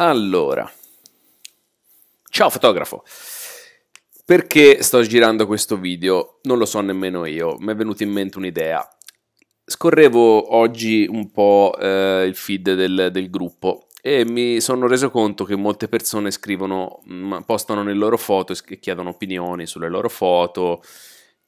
Allora, ciao fotografo. Perché sto girando questo video? Non lo so nemmeno io, mi è venuta in mente un'idea. Scorrevo oggi un po' eh, il feed del, del, gruppo e mi sono reso conto che molte persone scrivono, postano le loro foto e chiedono opinioni sulle loro foto,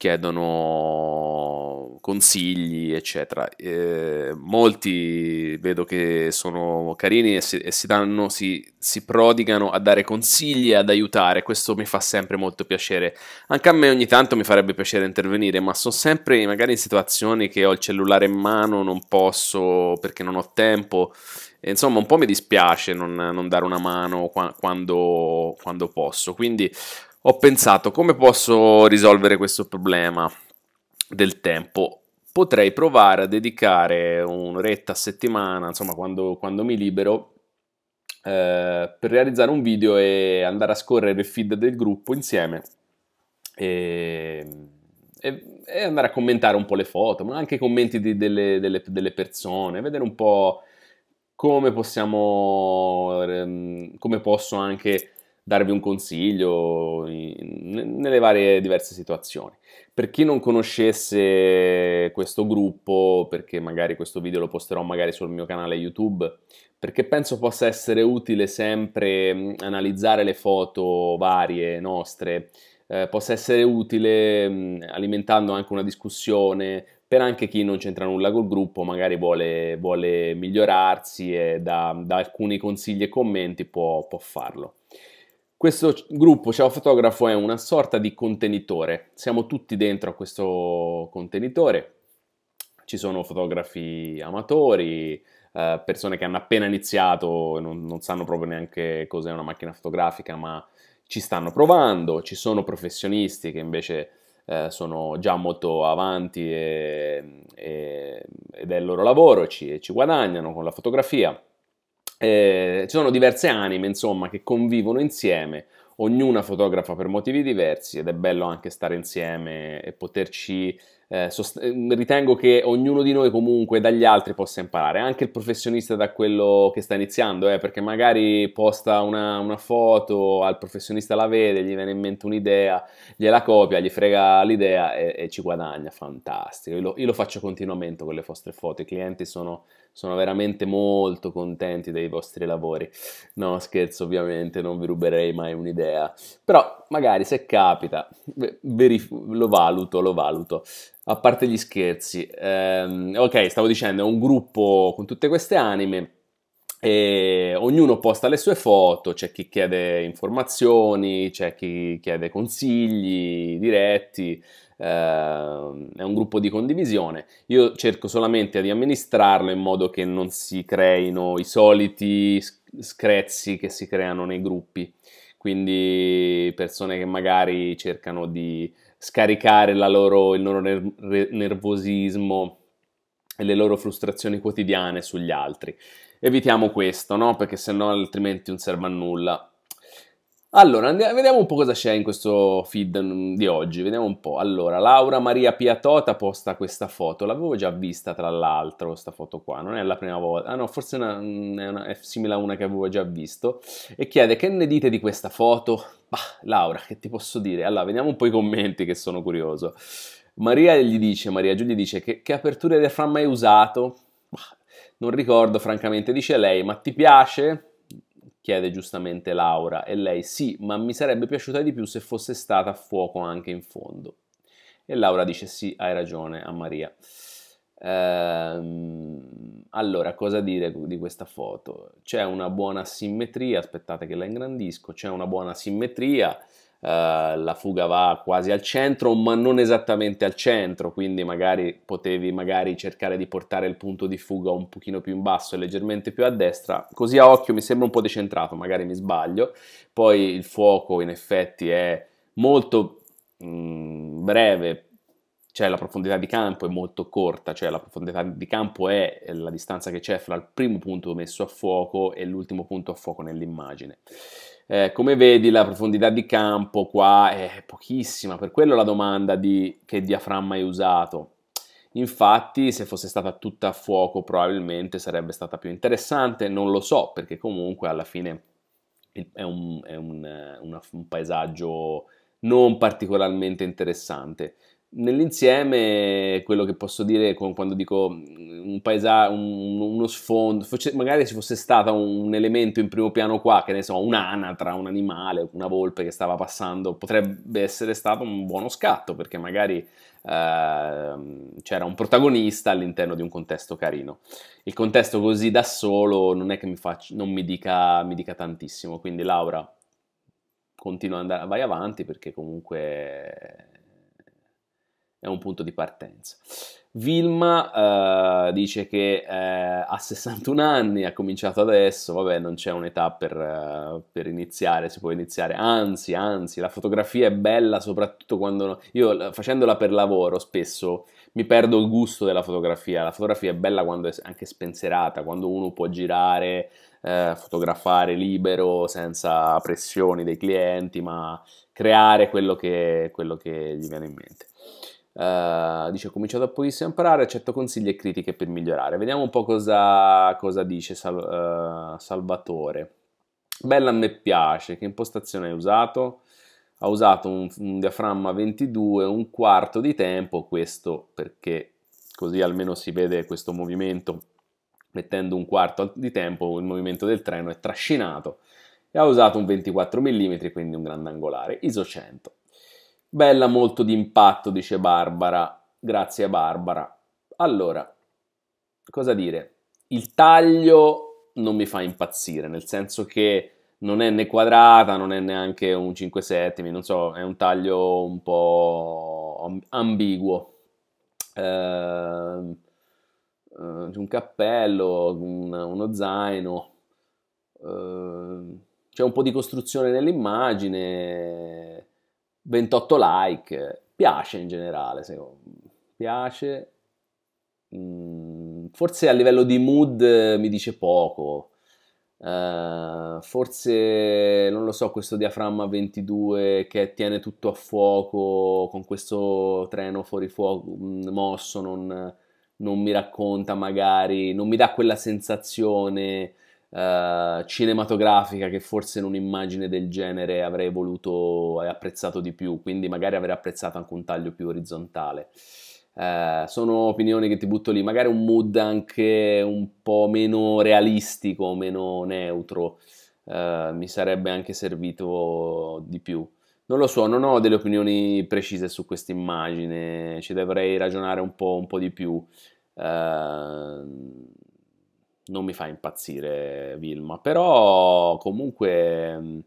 chiedono consigli, eccetera. Eh, molti vedo che sono carini e, si, e si, danno, si, si, prodigano a dare consigli e ad aiutare. Questo mi fa sempre molto piacere. Anche a me ogni tanto mi farebbe piacere intervenire, ma sono sempre magari in situazioni che ho il cellulare in mano, non posso perché non ho tempo. E, insomma, un po' mi dispiace non, non dare una mano qua, quando, quando posso. Quindi ho pensato come posso risolvere questo problema del tempo. Potrei provare a dedicare un'oretta a settimana, insomma quando, quando mi libero, eh, per realizzare un video e andare a scorrere il feed del gruppo insieme e, e, e andare a commentare un po' le foto, ma anche i commenti di, delle, delle, delle persone, vedere un po' come possiamo, ehm, come posso anche darvi un consiglio in, nelle varie diverse situazioni. Per chi non conoscesse questo gruppo, perché magari questo video lo posterò magari sul mio canale YouTube, perché penso possa essere utile sempre mm, analizzare le foto varie nostre, eh, possa essere utile mm, alimentando anche una discussione per anche chi non c'entra nulla col gruppo, magari vuole, vuole migliorarsi e da, da, alcuni consigli e commenti può, può farlo. Questo gruppo Ciao Fotografo è una sorta di contenitore, siamo tutti dentro a questo contenitore, ci sono fotografi amatori, eh, persone che hanno appena iniziato e non, non sanno proprio neanche cos'è una macchina fotografica, ma ci stanno provando, ci sono professionisti che invece eh, sono già molto avanti e, e, ed è il loro lavoro e ci, e ci guadagnano con la fotografia. Eh, ci sono diverse anime, insomma, che convivono insieme, ognuna fotografa per motivi diversi ed è bello anche stare insieme e poterci... Eh, sost- eh, ritengo che ognuno di noi comunque dagli altri possa imparare, anche il professionista da quello che sta iniziando, eh, perché magari posta una, una, foto, al professionista la vede, gli viene in mente un'idea, gliela copia, gli frega l'idea e, e ci guadagna, fantastico. Io lo, io lo faccio continuamente con le vostre foto, i clienti sono sono veramente molto contenti dei vostri lavori. No, scherzo ovviamente, non vi ruberei mai un'idea, però magari se capita, verif- lo valuto, lo valuto. A parte gli scherzi, ehm, ok, stavo dicendo, è un gruppo con tutte queste anime e ognuno posta le sue foto, c'è chi chiede informazioni, c'è chi chiede consigli diretti, eh, è un gruppo di condivisione. Io cerco solamente di amministrarlo in modo che non si creino i soliti screzzi che si creano nei gruppi. Quindi persone che magari cercano di scaricare loro, il loro ner- nervosismo e le loro frustrazioni quotidiane sugli altri. Evitiamo questo, no? Perché sennò altrimenti non serve a nulla. Allora, andiamo, vediamo un po' cosa c'è in questo feed mm, di oggi, vediamo un po'. Allora, Laura Maria Piatota posta questa foto, l'avevo già vista tra l'altro, questa foto qua, non è la prima volta, ah no, forse è, una, mm, è, una, è simile a una che avevo già visto, e chiede che ne dite di questa foto? Bah, Laura, che ti posso dire? Allora, vediamo un po' i commenti che sono curioso. Maria gli dice, Maria Giù dice, che, che apertura di diaframma hai usato? Bah, non ricordo francamente, dice lei, ma ti piace? chiede giustamente Laura e lei sì, ma mi sarebbe piaciuta di più se fosse stata a fuoco anche in fondo. E Laura dice sì, hai ragione a Maria. Ehm, allora, cosa dire di questa foto? C'è una buona simmetria, aspettate che la ingrandisco, c'è una buona simmetria eh, la fuga va quasi al centro, ma non esattamente al centro, quindi magari potevi magari cercare di portare il punto di fuga un pochino più in basso e leggermente più a destra, così a occhio mi sembra un po' decentrato, magari mi sbaglio. Poi il fuoco in effetti è molto mh, mm, breve, cioè la profondità di campo è molto corta, cioè la profondità di campo è la distanza che c'è fra il primo punto messo a fuoco e l'ultimo punto a fuoco nell'immagine. Eh, come vedi la profondità di campo qua eh, è pochissima, per quello la domanda di che diaframma hai usato. Infatti se fosse stata tutta a fuoco probabilmente sarebbe stata più interessante, non lo so perché comunque alla fine è un, è un, eh, un paesaggio non particolarmente interessante. Nell'insieme, quello che posso dire quando dico mm, un paesa, un, uno sfondo, magari ci fosse stato un elemento in primo piano qua, che ne so, un'anatra, un animale, una volpe che stava passando, potrebbe essere stato un buono scatto, perché magari eh, c'era un protagonista all'interno di un contesto carino. Il contesto così da solo non è che mi, faccia, non mi dica, mi dica tantissimo, quindi Laura, continua ad andare, vai avanti perché comunque è un punto di partenza. Vilma eh, dice che eh, ha 61 anni, ha cominciato adesso, vabbè non c'è un'età per, eh, per, iniziare, si può iniziare, anzi, anzi, la fotografia è bella soprattutto quando... Io eh, facendola per lavoro spesso mi perdo il gusto della fotografia, la fotografia è bella quando è anche spensierata, quando uno può girare, eh, fotografare libero senza pressioni dei clienti, ma creare quello che, quello che gli viene in mente. Eh, dice ho cominciato a pochissimo a imparare, accetto consigli e critiche per migliorare. Vediamo un po' cosa, cosa dice Sal, uh, Salvatore. Bella mi piace, che impostazione hai usato? Ha usato un, un, diaframma 22, un quarto di tempo, questo perché così almeno si vede questo movimento, mettendo un quarto di tempo il movimento del treno è trascinato. E ha usato un 24 mm, quindi un grandangolare, ISO 100. Bella molto d'impatto, dice Barbara. Grazie Barbara. Allora, cosa dire? Il taglio non mi fa impazzire, nel senso che non è né quadrata, non è neanche un 5 settimi, non so, è un taglio un po' ambiguo. Ehm, eh, un cappello, un, uno zaino, eh, c'è un po' di costruzione nell'immagine, 28 like, piace in generale, secondo piace, mm, forse a livello di mood eh, mi dice poco, uh, forse non lo so questo diaframma 22 che tiene tutto a fuoco con questo treno fuori fuoco mm, mosso non, non mi racconta magari, non mi dà quella sensazione eh, cinematografica che forse in un'immagine del genere avrei voluto e apprezzato di più, quindi magari avrei apprezzato anche un taglio più orizzontale. Uh, sono opinioni che ti butto lì, magari un mood anche un po' meno realistico, meno neutro, uh, mi sarebbe anche servito di più. Non lo so, non ho delle opinioni precise su questa immagine, ci dovrei ragionare un po', un po di più. Uh, non mi fa impazzire Vilma, però comunque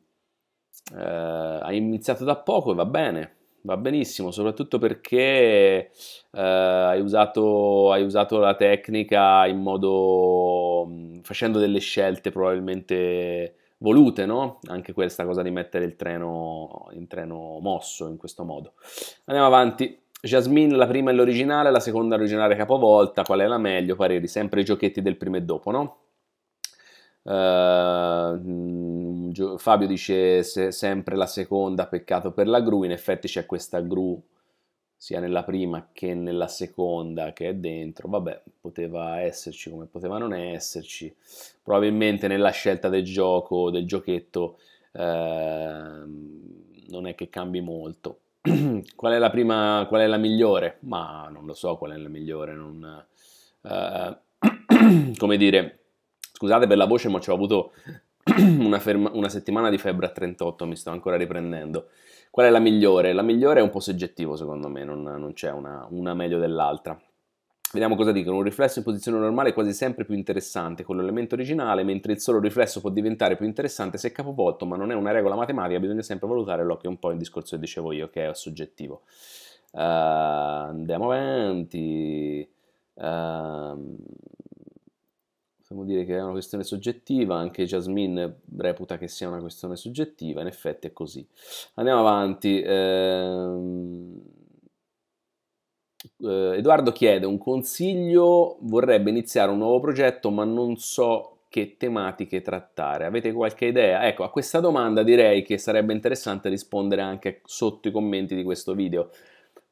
eh, iniziato da poco e va bene, va benissimo, soprattutto perché eh, hai, usato, hai, usato, la tecnica in modo mm, facendo delle scelte probabilmente volute, no? Anche questa cosa di mettere il treno in treno mosso in questo modo. Andiamo avanti. Jasmine la prima è l'originale, la seconda è l'originale capovolta, qual è la meglio? Pareri, sempre i giochetti del prima e dopo, no? Uh, Fabio dice se, sempre la seconda, peccato per la gru, in effetti c'è questa gru sia nella prima che nella seconda che è dentro, vabbè, poteva esserci come poteva non esserci, probabilmente nella scelta del gioco, del giochetto, eh, non è che cambi molto. qual è la prima, qual è la migliore? Ma non lo so qual è la migliore, non, uh, come dire, scusate per la voce ma ho avuto una, ferma, una settimana di febbre a 38, mi sto ancora riprendendo. Qual è la migliore? La migliore è un po' soggettivo secondo me, non, non c'è una, una meglio dell'altra. Vediamo cosa dicono. Un riflesso in posizione normale è quasi sempre più interessante con l'elemento originale, mentre il solo riflesso può diventare più interessante se capovolto, ma non è una regola matematica, bisogna sempre valutare l'occhio un po' il discorso che dicevo io, che è soggettivo. Uh, andiamo avanti. Uh, possiamo dire che è una questione soggettiva, anche Jasmine reputa che sia una questione soggettiva, in effetti è così. Andiamo avanti. Uh, eh, Edoardo chiede un consiglio, vorrebbe iniziare un nuovo progetto ma non so che tematiche trattare. Avete qualche idea? Ecco, a questa domanda direi che sarebbe interessante rispondere anche sotto i commenti di questo video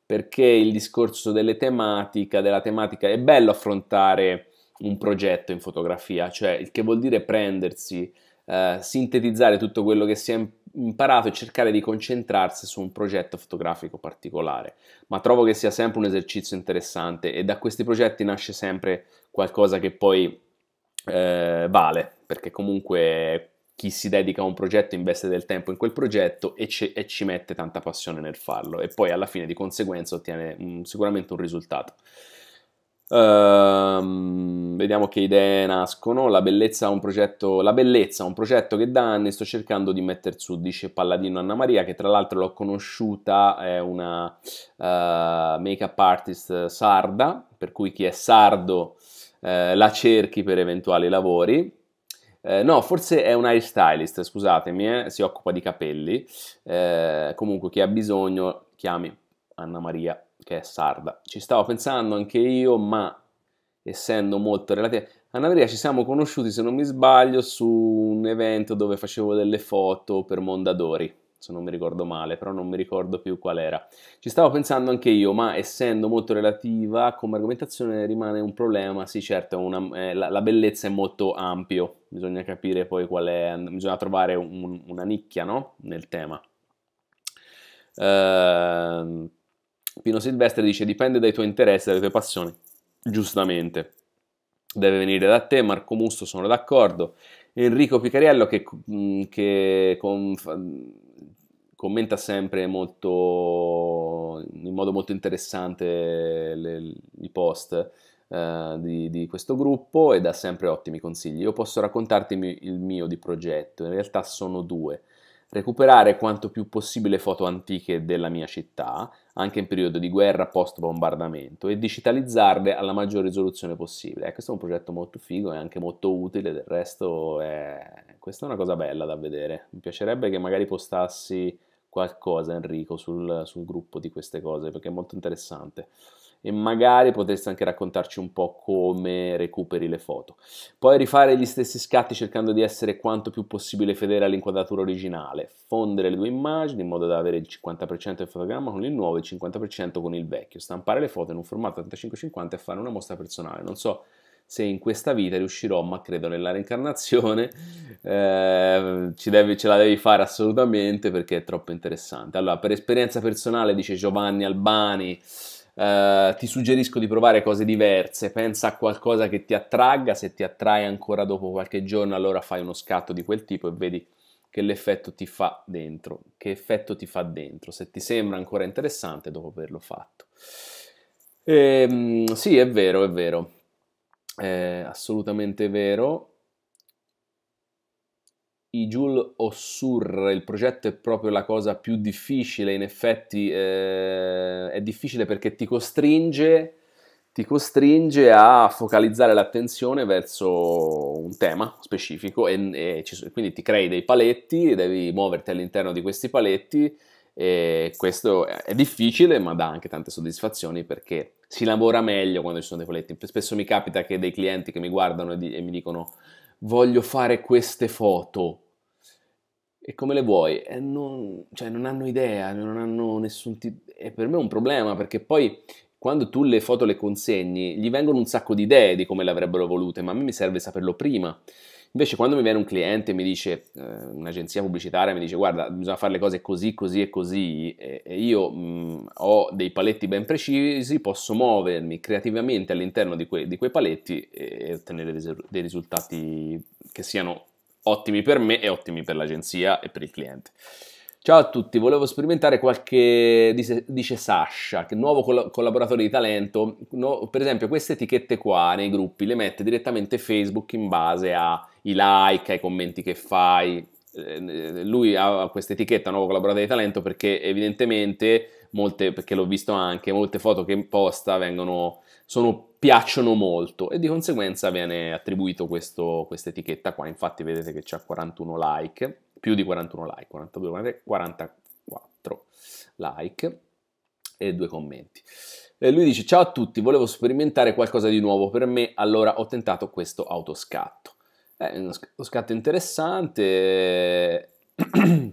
perché il discorso delle tematiche, della tematica è bello affrontare un progetto in fotografia, cioè il che vuol dire prendersi, eh, sintetizzare tutto quello che si è imparato imparato e cercare di concentrarsi su un progetto fotografico particolare, ma trovo che sia sempre un esercizio interessante e da questi progetti nasce sempre qualcosa che poi eh, vale, perché comunque chi si dedica a un progetto investe del tempo in quel progetto e, ce- e ci mette tanta passione nel farlo e poi alla fine di conseguenza ottiene mh, mm, sicuramente un risultato. Uh, vediamo che idee nascono. La bellezza, un progetto, la bellezza, un progetto che da anni sto cercando di mettere su, dice Palladino Anna Maria, che tra l'altro l'ho conosciuta, è una uh, make-up artist sarda, per cui chi è sardo uh, la cerchi per eventuali lavori. Eh, no, forse è un hair stylist, scusatemi, eh, si occupa di capelli. Eh, comunque chi ha bisogno chiami Anna Maria che è sarda. Ci stavo pensando anche io, ma essendo molto relativa... Anna Maria ci siamo conosciuti, se non mi sbaglio, su un evento dove facevo delle foto per Mondadori, se non mi ricordo male, però non mi ricordo più qual era. Ci stavo pensando anche io, ma essendo molto relativa, come argomentazione rimane un problema. Sì, certo, una, eh, la, la, bellezza è molto ampio, bisogna capire poi qual è, bisogna trovare un, una nicchia no? nel tema. Ehm Pino Silvestri dice dipende dai tuoi interessi, dalle tue passioni, giustamente. Deve venire da te, Marco Musto, sono d'accordo, Enrico Picariello che, mm, che con, commenta sempre molto, in modo molto interessante le, i post eh, di, di, questo gruppo e dà sempre ottimi consigli. Io posso raccontarti il mio di progetto, in realtà sono due recuperare quanto più possibile foto antiche della mia città, anche in periodo di guerra post-bombardamento, e digitalizzarle alla maggior risoluzione possibile. Eh, questo è un progetto molto figo e anche molto utile, del resto è... Eh, questa è una cosa bella da vedere. Mi piacerebbe che magari postassi qualcosa, Enrico, sul, sul gruppo di queste cose, perché è molto interessante e magari potresti anche raccontarci un po' come recuperi le foto. Puoi rifare gli stessi scatti cercando di essere quanto più possibile fedele all'inquadratura originale, fondere le due immagini in modo da avere il 50% del fotogramma con il nuovo e il 50% con il vecchio, stampare le foto in un formato 35-50 e fare una mostra personale. Non so se in questa vita riuscirò, ma credo nella reincarnazione, eh, devi, ce la devi fare assolutamente perché è troppo interessante. Allora, per esperienza personale, dice Giovanni Albani, eh, ti suggerisco di provare cose diverse, pensa a qualcosa che ti attragga, se ti attrae ancora dopo qualche giorno allora fai uno scatto di quel tipo e vedi che l'effetto ti fa dentro, che effetto ti fa dentro, se ti sembra ancora interessante dopo averlo fatto. E, ehm, sì, è vero, è vero, è assolutamente vero. Ijul Ossur, il progetto è proprio la cosa più difficile, in effetti eh, è difficile perché ti costringe, ti costringe a focalizzare l'attenzione verso un tema specifico e, e ci, quindi ti crei dei paletti, devi muoverti all'interno di questi paletti e questo è difficile ma dà anche tante soddisfazioni perché si lavora meglio quando ci sono dei paletti. Spesso mi capita che dei clienti che mi guardano e, di, e mi dicono voglio fare queste foto. E come le vuoi? Non, cioè, non, hanno idea, non hanno nessun tipo... E per me è un problema, perché poi quando tu le foto le consegni, gli vengono un sacco di idee di come le avrebbero volute, ma a me mi serve saperlo prima. Invece quando mi viene un cliente e mi dice, eh, un'agenzia pubblicitaria mi dice guarda bisogna fare le cose così, così e così e, e io mh, mm, ho dei paletti ben precisi, posso muovermi creativamente all'interno di, que- di, quei paletti e, e ottenere dei, dei risultati che siano ottimi per me e ottimi per l'agenzia e per il cliente. Ciao a tutti, volevo sperimentare qualche, dice, dice Sasha, che nuovo coll- collaboratore di talento, no, per esempio queste etichette qua nei gruppi le mette direttamente Facebook in base a i like, ai commenti che fai. Ehm, eh, lui ha questa etichetta nuovo collaboratore di talento perché evidentemente molte, perché l'ho visto anche, molte foto che posta vengono, sono, piacciono molto e di conseguenza viene attribuito questa etichetta qua. Infatti vedete che c'è 41 like, più di 41 like, 42, 44 like e due commenti. E lui dice ciao a tutti, volevo sperimentare qualcosa di nuovo per me, allora ho tentato questo autoscatto. Eh, è uno, scatto interessante. è, eh,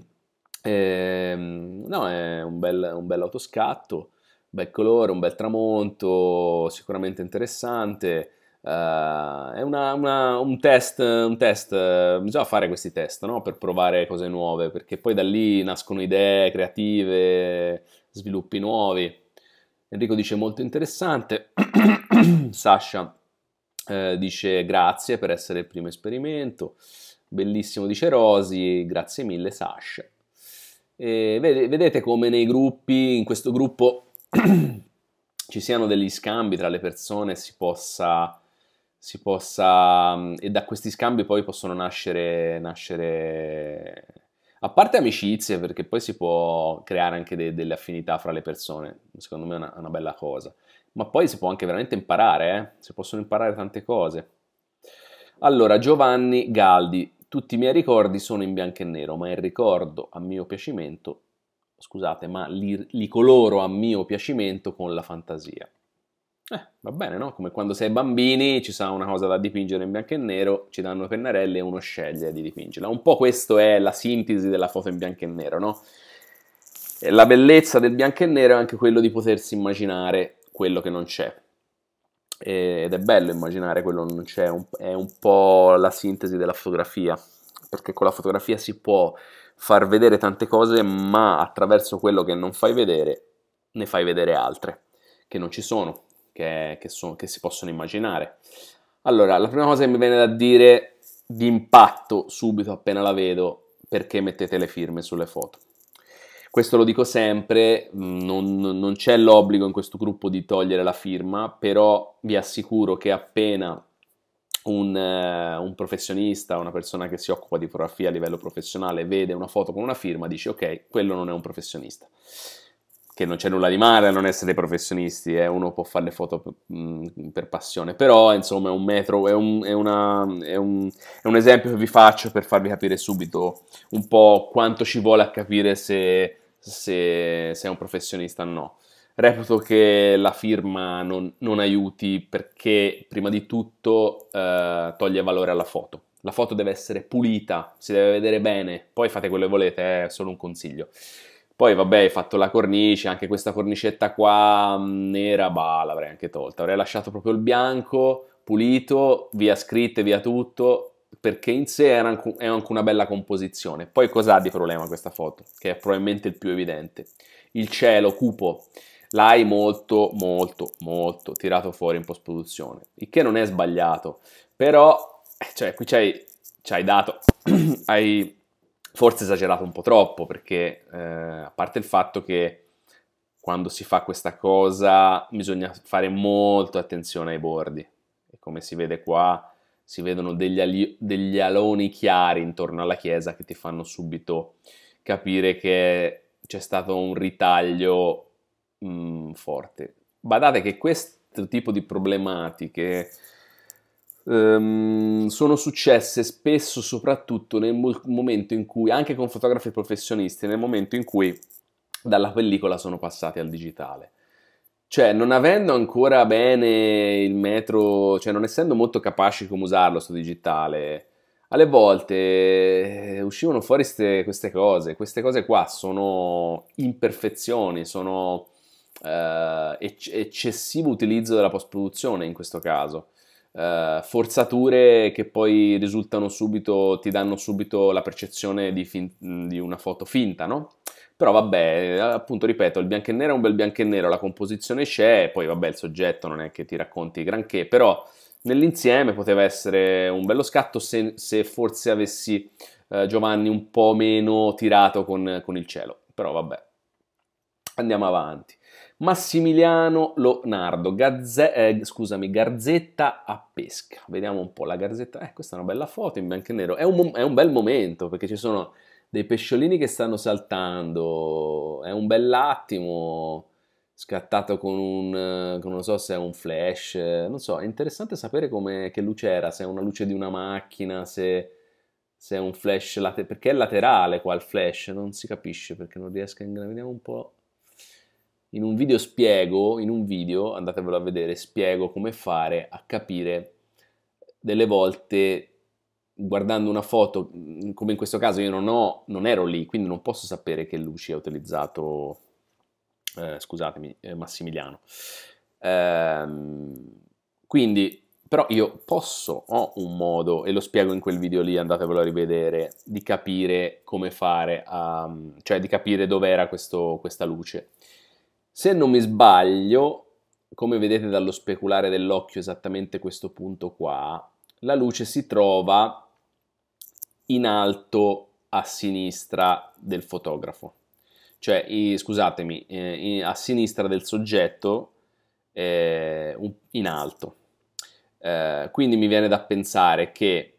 ehm, no, è un bel, un bel autoscatto, bel colore, un bel tramonto, sicuramente interessante. Uh, è una, una, un test, un test. bisogna fare questi test no? per provare cose nuove, perché poi da lì nascono idee creative, sviluppi nuovi. Enrico dice molto interessante, Sasha eh, dice grazie per essere il primo esperimento, bellissimo dice Rosy, grazie mille Sasha. E vedete come nei gruppi, in questo gruppo ci siano degli scambi tra le persone, si possa, si possa mm, e da questi scambi poi possono nascere, nascere a parte amicizie, perché poi si può creare anche de delle affinità fra le persone, secondo me è una, una bella cosa ma poi si può anche veramente imparare, eh? si possono imparare tante cose. Allora, Giovanni Galdi, tutti i miei ricordi sono in bianco e nero, ma il ricordo a mio piacimento, scusate, ma li, li coloro a mio piacimento con la fantasia. Eh, va bene, no? Come quando sei bambini, ci sarà una cosa da dipingere in bianco e nero, ci danno pennarelle e uno sceglie di dipingerla. Un po' questa è la sintesi della foto in bianco e nero, no? La bellezza del bianco e nero è anche quello di potersi immaginare quello che non c'è. Eh, ed è bello immaginare quello che non c'è, è un po' la sintesi della fotografia, perché con la fotografia si può far vedere tante cose, ma attraverso quello che non fai vedere ne fai vedere altre che non ci sono, che, che, so, che si possono immaginare. Allora, la prima cosa che mi viene da dire di impatto subito appena la vedo perché mettete le firme sulle foto questo lo dico sempre, mm, non, non c'è l'obbligo in questo gruppo di togliere la firma, però vi assicuro che appena un, eh, un, professionista, una persona che si occupa di fotografia a livello professionale, vede una foto con una firma, dice ok, quello non è un professionista che non c'è nulla di male a non essere professionisti, eh, uno può fare le foto per, mm, mh, per passione, però insomma è un metro, è un, è, una, è, un, è un, esempio che vi faccio per farvi capire subito un po' quanto ci vuole a capire se, se, se è un professionista o no. Reputo che la firma non, non aiuti perché prima di tutto eh, toglie valore alla foto. La foto deve essere pulita, si deve vedere bene, poi fate quello che volete, eh, è eh, solo un consiglio. Poi vabbè, hai fatto la cornice, anche questa cornicetta qua mm, nera, bah, l'avrei anche tolta. Avrei lasciato proprio il bianco, pulito, via scritte, via tutto, perché in sé è anche una bella composizione. Poi cos'ha di problema questa foto? Che è probabilmente il più evidente. Il cielo cupo l'hai molto, molto, molto tirato fuori in post-produzione, il che non è sbagliato, però, eh, cioè, qui c'hai, hai dato, hai forse esagerato un po' troppo, perché eh, a parte il fatto che quando si fa questa cosa bisogna fare molto attenzione ai bordi. E come si vede qua, si vedono degli, ali- degli aloni chiari intorno alla chiesa che ti fanno subito capire che c'è stato un ritaglio mh, mm, forte. Badate che questo tipo di problematiche ehm, sono successe spesso soprattutto nel momento in cui, anche con fotografi professionisti, nel momento in cui dalla pellicola sono passati al digitale. Cioè, non avendo ancora bene il metro, cioè non essendo molto capaci come usarlo sto digitale, alle volte eh, uscivano fuori ste, queste cose, queste cose qua sono imperfezioni, sono eh, ecc- eccessivo utilizzo della post-produzione in questo caso eh, forzature che poi risultano subito, ti danno subito la percezione di, fin- di una foto finta, no? Però vabbè, appunto ripeto, il bianco e nero è un bel bianco e nero, la composizione c'è, poi vabbè il soggetto non è che ti racconti granché, però nell'insieme poteva essere un bello scatto se, se forse avessi eh, Giovanni un po' meno tirato con, con il cielo. Però vabbè, andiamo avanti. Massimiliano Leonardo, Gazze, eh, scusami, Garzetta a pesca. Vediamo un po' la garzetta. Eh, questa è una bella foto in bianco e nero. È un, è un bel momento perché ci sono dei pesciolini che stanno saltando. È un bell'attimo scattato con un, eh, con non so se è un flash, non so, è interessante sapere come, che luce era, se è una luce di una macchina, se, se è un flash, laterale, perché è laterale qua il flash, non si capisce perché non riesco a ingranare, vediamo un po' in un video spiego, in un video, andatevelo a vedere, spiego come fare a capire delle volte guardando una foto, mm, come in questo caso io non, ho, non ero lì, quindi non posso sapere che luci ha utilizzato, eh, scusatemi, eh, Massimiliano. Ehm, quindi, però io posso, ho un modo, e lo spiego in quel video lì, andatevelo a rivedere, di capire come fare, a, mm, cioè di capire dov'era questo, questa luce. Se non mi sbaglio, come vedete dallo speculare dell'occhio esattamente questo punto qua, la luce si trova in alto a sinistra del fotografo, cioè scusatemi, eh, a sinistra del soggetto eh, in alto. Eh, quindi mi viene da pensare che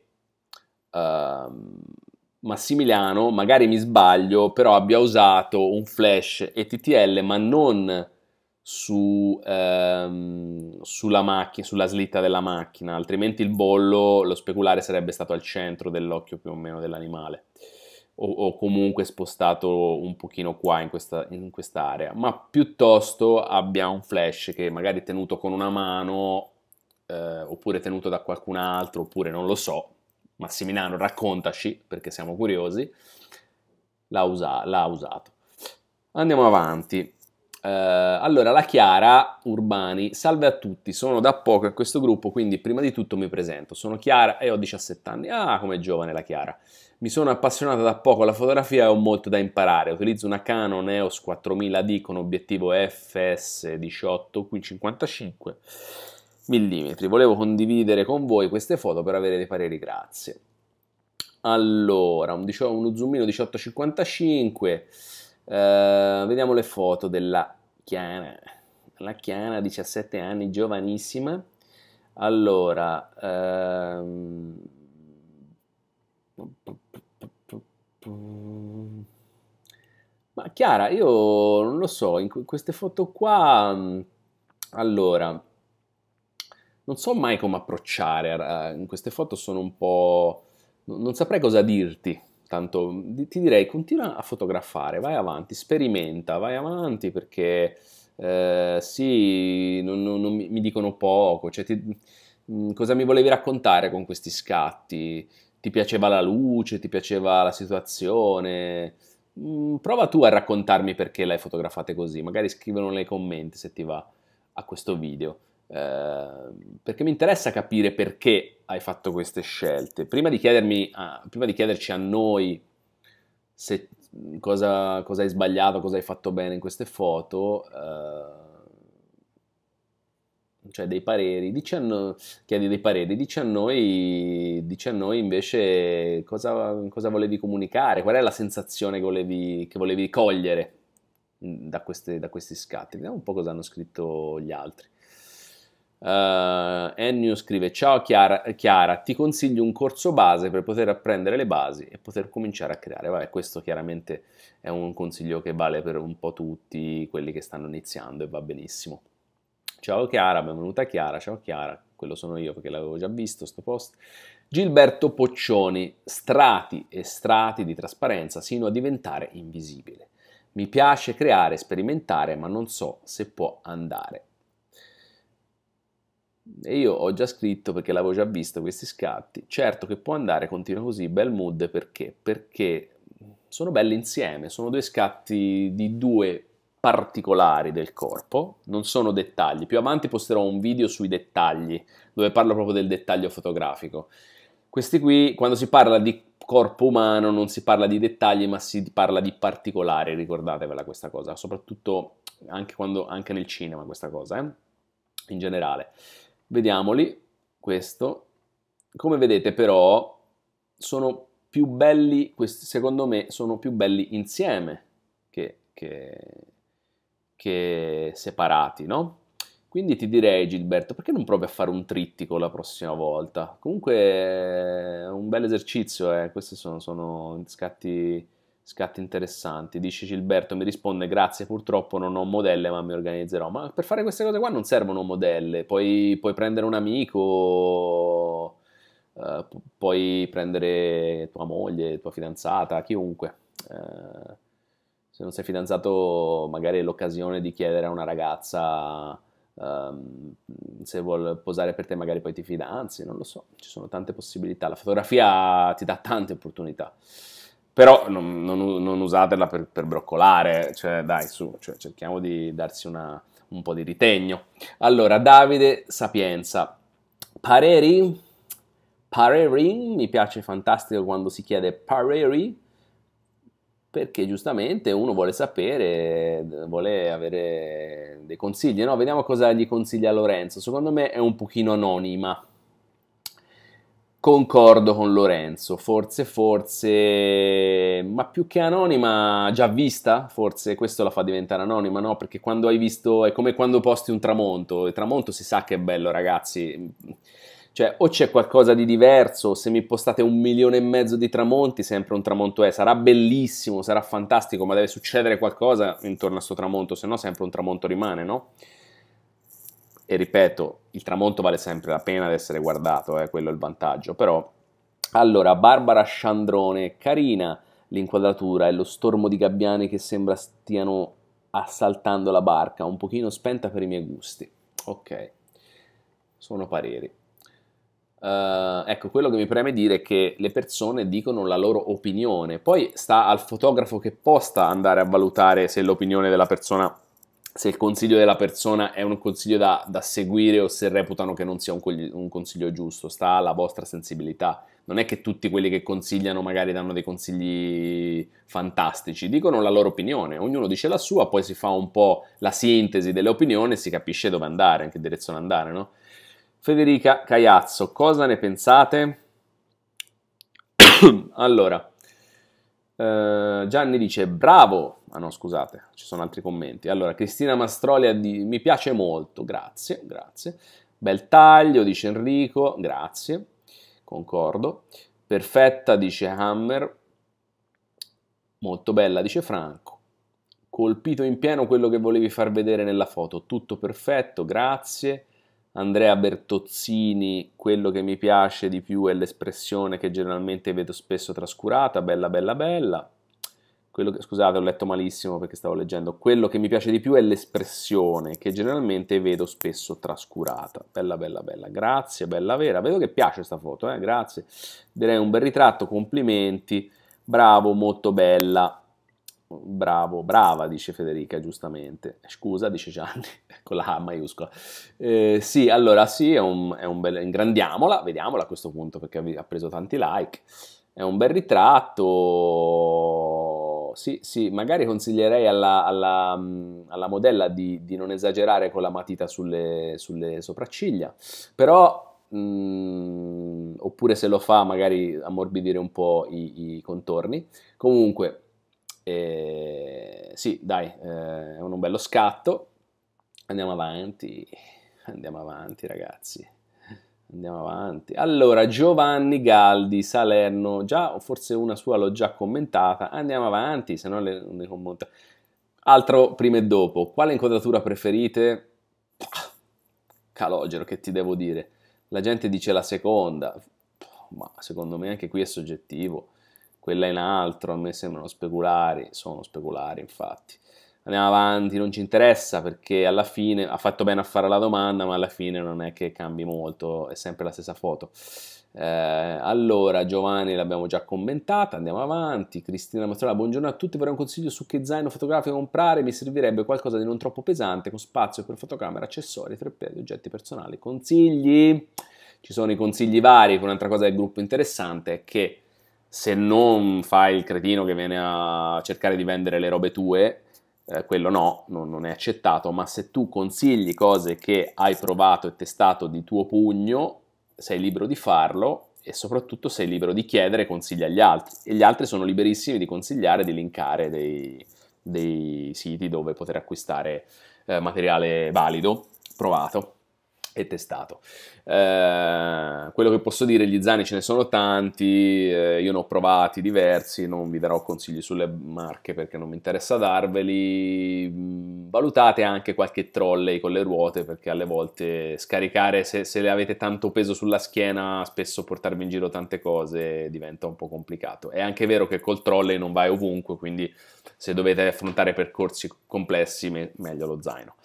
ehm, Massimiliano, magari mi sbaglio, però abbia usato un flash ETTL ma non su, ehm, sulla, macchina, sulla slitta della macchina, altrimenti il bollo, lo speculare sarebbe stato al centro dell'occhio più o meno dell'animale o, o, comunque spostato un pochino qua in, questa, in quest'area, ma piuttosto abbia un flash che magari tenuto con una mano eh, oppure tenuto da qualcun altro oppure non lo so, Massimiliano, raccontaci, perché siamo curiosi, l'ha, usa- l'ha usato. Andiamo avanti. Uh, allora, la Chiara Urbani, salve a tutti, sono da poco a questo gruppo, quindi prima di tutto mi presento. Sono Chiara e ho 17 anni. Ah, come giovane la Chiara. Mi sono appassionata da poco alla fotografia e ho molto da imparare. Utilizzo una Canon EOS 4000D con obiettivo FS18 Q55 mm. Volevo condividere con voi queste foto per avere dei pareri, grazie. Allora, un dicio, uno zoomino 1855. Eh, vediamo le foto della Chiana. La Chiana, 17 anni, giovanissima. Allora, ehm... ma Chiara, io non lo so, in queste foto qua, allora, non so mai come approcciare, in queste foto sono un po'... non saprei cosa dirti, tanto ti direi continua a fotografare, vai avanti, sperimenta, vai avanti perché eh, sì, non, non, non mi, mi dicono poco, cioè ti, mm, cosa mi volevi raccontare con questi scatti? Ti piaceva la luce, ti piaceva la situazione? Mm, prova tu a raccontarmi perché l'hai fotografate così, magari scrivono nei commenti se ti va a questo video. Ehm, perché mi interessa capire perché hai fatto queste scelte. Prima di, a, prima di chiederci a noi se, cosa, cosa, hai sbagliato, cosa hai fatto bene in queste foto, eh, cioè dei pareri, dici a noi, chiedi dei pareri, dici a noi, dici a noi invece cosa, cosa, volevi comunicare, qual è la sensazione che volevi, che volevi cogliere mm, da, queste, da questi scatti. Vediamo un po' cosa hanno scritto gli altri. Uh, Ennio scrive: Ciao Chiara, Chiara, ti consiglio un corso base per poter apprendere le basi e poter cominciare a creare. Vabbè, questo chiaramente è un consiglio che vale per un po' tutti quelli che stanno iniziando e va benissimo. Ciao Chiara, benvenuta Chiara, ciao Chiara, quello sono io perché l'avevo già visto sto post. Gilberto Poccioni, strati e strati di trasparenza sino a diventare invisibile. Mi piace creare, sperimentare, ma non so se può andare e io ho già scritto perché l'avevo già visto questi scatti. Certo che può andare, continua così, bel mood perché? Perché sono belli insieme, sono due scatti di due particolari del corpo, non sono dettagli. Più avanti posterò un video sui dettagli, dove parlo proprio del dettaglio fotografico. Questi qui, quando si parla di corpo umano, non si parla di dettagli, ma si parla di particolari, ricordatevela questa cosa, soprattutto anche, quando, anche nel cinema questa cosa, eh? in generale. Vediamoli, questo. Come vedete però sono più belli, questi, secondo me, sono più belli insieme che, che, che separati, no? Quindi ti direi, Gilberto, perché non provi a fare un trittico la prossima volta? Comunque è un bel esercizio, eh? questi sono, sono scatti scatti interessanti. Dice Gilberto, mi risponde grazie, purtroppo non ho modelle ma mi organizzerò. Ma per fare queste cose qua non servono modelle, puoi, puoi prendere un amico, eh, pu- puoi prendere tua moglie, tua fidanzata, chiunque. Eh, se non sei fidanzato magari è l'occasione di chiedere a una ragazza... Um, se vuole posare per te magari poi ti fidanzi, non lo so, ci sono tante possibilità, la fotografia ti dà tante opportunità. Però non, non, non usatela per, per, broccolare, cioè dai su, cioè, cerchiamo di darsi una, un po' di ritegno. Allora, Davide Sapienza, pareri, pareri, mi piace fantastico quando si chiede pareri, perché giustamente uno vuole sapere, vuole avere dei consigli, no? Vediamo cosa gli consiglia Lorenzo, secondo me è un pochino anonima Concordo con Lorenzo, forse, forse, ma più che anonima, già vista, forse questo la fa diventare anonima, no? Perché quando hai visto, è come quando posti un tramonto, il tramonto si sa che è bello, ragazzi, cioè o c'è qualcosa di diverso, se mi postate un milione e mezzo di tramonti, sempre un tramonto è, sarà bellissimo, sarà fantastico, ma deve succedere qualcosa intorno a questo tramonto, se no sempre un tramonto rimane, no? e ripeto, il tramonto vale sempre la pena di essere guardato, eh, quello è il vantaggio, però... Allora, Barbara Sciandrone, carina l'inquadratura e lo stormo di gabbiani che sembra stiano assaltando la barca, un pochino spenta per i miei gusti. Ok, sono pareri. Uh, ecco, quello che mi preme dire è che le persone dicono la loro opinione, poi sta al fotografo che posta andare a valutare se l'opinione della persona è se il consiglio della persona è un consiglio da, da seguire o se reputano che non sia un, un, consiglio giusto, sta alla vostra sensibilità. Non è che tutti quelli che consigliano magari danno dei consigli fantastici, dicono la loro opinione, ognuno dice la sua, poi si fa un po' la sintesi delle opinioni e si capisce dove andare, in che direzione andare, no? Federica Caiazzo, cosa ne pensate? allora, eh, Gianni dice bravo, Ah no, scusate, ci sono altri commenti. Allora, Cristina Mastrolia di... mi piace molto, grazie, grazie. Bel taglio, dice Enrico, grazie, concordo. Perfetta, dice Hammer. Molto bella, dice Franco. Colpito in pieno quello che volevi far vedere nella foto. Tutto perfetto, grazie. Andrea Bertozzini, quello che mi piace di più è l'espressione che generalmente vedo spesso trascurata, bella bella bella quello che, scusate, ho letto malissimo perché stavo leggendo. Quello che mi piace di più è l'espressione, che generalmente vedo spesso trascurata. Bella, bella, bella. Grazie, bella vera. Vedo che piace questa foto, eh? grazie. Direi un bel ritratto, complimenti. Bravo, molto bella. Bravo, brava, dice Federica, giustamente. Eh, scusa, dice Gianni, con la A maiuscola. Eh, sì, allora sì, è un, è un bel... Ingrandiamola, vediamola a questo punto perché ha preso tanti like. È un bel ritratto, sì, sì, magari consiglierei alla, alla, alla modella di, di, non esagerare con la matita sulle, sulle sopracciglia, però mh, oppure se lo fa magari ammorbidire un po' i, i contorni. Comunque, eh, sì, dai, eh, è un bello scatto. Andiamo avanti, andiamo avanti ragazzi. Andiamo avanti. Allora, Giovanni Galdi, Salerno, già forse una sua l'ho già commentata. Andiamo avanti, se no le, non le commento. Altro prima e dopo. Quale inquadratura preferite? Ah, calogero, che ti devo dire? La gente dice la seconda, ma secondo me anche qui è soggettivo. Quella in altro, a me sembrano speculari, sono speculari infatti andiamo avanti, non ci interessa perché alla fine ha fatto bene a fare la domanda, ma alla fine non è che cambi molto, è sempre la stessa foto. Eh, allora, Giovanni l'abbiamo già commentata, andiamo avanti. Cristina Mazzola, buongiorno a tutti. Vorrei un consiglio su che zaino fotografico comprare. Mi servirebbe qualcosa di non troppo pesante, con spazio per fotocamera, accessori, treppiedi, oggetti personali. Consigli? Ci sono i consigli vari. Un'altra cosa del gruppo interessante è che se non fai il cretino che viene a cercare di vendere le robe tue, eh, quello no, non, non, è accettato, ma se tu consigli cose che hai provato e testato di tuo pugno, sei libero di farlo e soprattutto sei libero di chiedere consigli agli altri e gli altri sono liberissimi di consigliare, di linkare dei, dei siti dove poter acquistare eh, materiale valido, provato e testato. Eh, quello che posso dire, gli zaini ce ne sono tanti, eh, io ne ho provati diversi, non vi darò consigli sulle marche perché non mi interessa darveli. Mm, valutate anche qualche trolley con le ruote perché alle volte scaricare, se, se le avete tanto peso sulla schiena, spesso portarvi in giro tante cose diventa un po' complicato. È anche vero che col trolley non vai ovunque, quindi se dovete affrontare percorsi complessi, me- meglio lo zaino.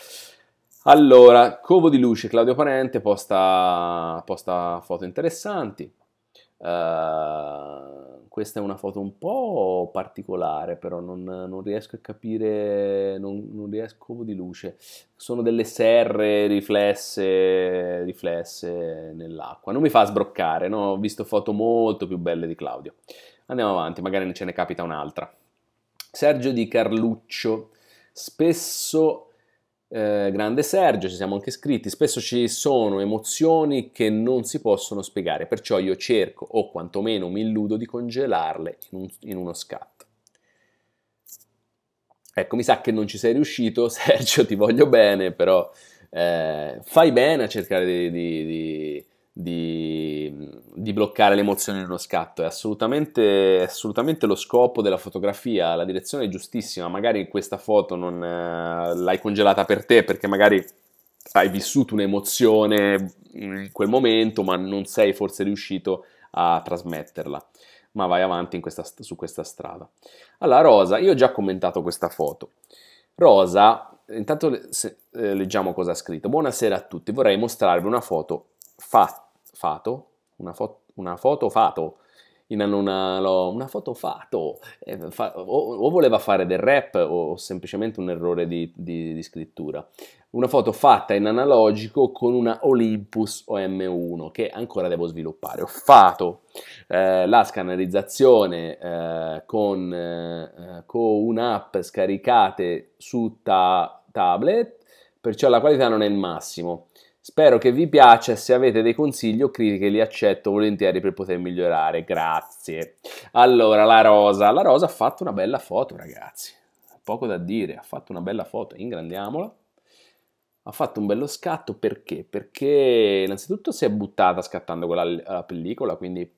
Allora, Covo di Luce, Claudio Parente posta, posta foto interessanti. Uh, questa è una foto un po' particolare, però non, non riesco a capire, non, non, riesco Covo di Luce. Sono delle serre riflesse, riflesse nell'acqua. Non mi fa sbroccare, no? ho visto foto molto più belle di Claudio. Andiamo avanti, magari ce ne capita un'altra. Sergio di Carluccio, spesso eh, grande Sergio, ci siamo anche scritti, spesso ci sono emozioni che non si possono spiegare, perciò io cerco o quantomeno mi illudo di congelarle in, un, in uno scatto. Ecco, mi sa che non ci sei riuscito, Sergio, ti voglio bene, però eh, fai bene a cercare di, di, di, di di bloccare l'emozione in uno scatto, è assolutamente, assolutamente, lo scopo della fotografia, la direzione è giustissima, magari questa foto non eh, l'hai congelata per te perché magari hai vissuto un'emozione in quel momento ma non sei forse riuscito a trasmetterla, ma vai avanti questa, su questa strada. Allora Rosa, io ho già commentato questa foto. Rosa, intanto se, eh, leggiamo cosa ha scritto. Buonasera a tutti, vorrei mostrarvi una foto fa, fato, una, fo- una foto fato in una, una foto fatto, eh, fa, o, o, voleva fare del rap o, o semplicemente un errore di, di, di, scrittura. Una foto fatta in analogico con una Olympus OM1 che ancora devo sviluppare. Ho fatto eh, la scannerizzazione eh, con, eh, con, un'app scaricate su ta- tablet, perciò la qualità non è il massimo. Spero che vi piaccia, se avete dei consigli o critiche li accetto volentieri per poter migliorare, grazie. Allora, la Rosa, la Rosa ha fatto una bella foto ragazzi, poco da dire, ha fatto una bella foto, ingrandiamola. Ha fatto un bello scatto perché? Perché innanzitutto si è buttata scattando quella la, pellicola, quindi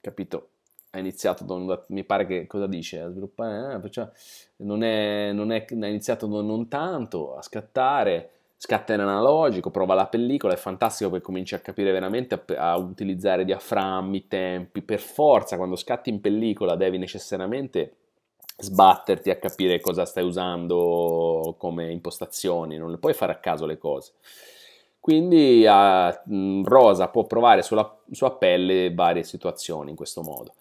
capito, ha iniziato da, mi pare che cosa dice a sviluppare eh, perciò non è, non è ha iniziato non, non tanto a scattare scatta in analogico, prova la pellicola, è fantastico perché cominci a capire veramente a, a utilizzare diaframmi, tempi, per forza quando scatti in pellicola devi necessariamente sbatterti a capire cosa stai usando come impostazioni, non le puoi fare a caso le cose. Quindi a, mm, Rosa può provare sulla sua pelle varie situazioni in questo modo.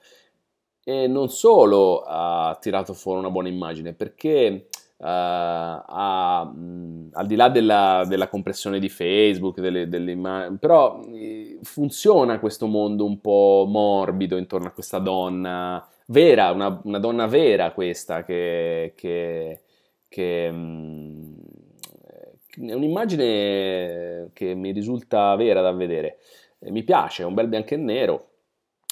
E non solo ha tirato fuori una buona immagine, perché Uh, a, mh, al di là della, della, compressione di Facebook, delle, delle immagini, però eh, funziona questo mondo un po' morbido intorno a questa donna vera, una, una donna vera questa che, che, che mh, è un'immagine che mi risulta vera da vedere. Mi piace, è un bel bianco e nero,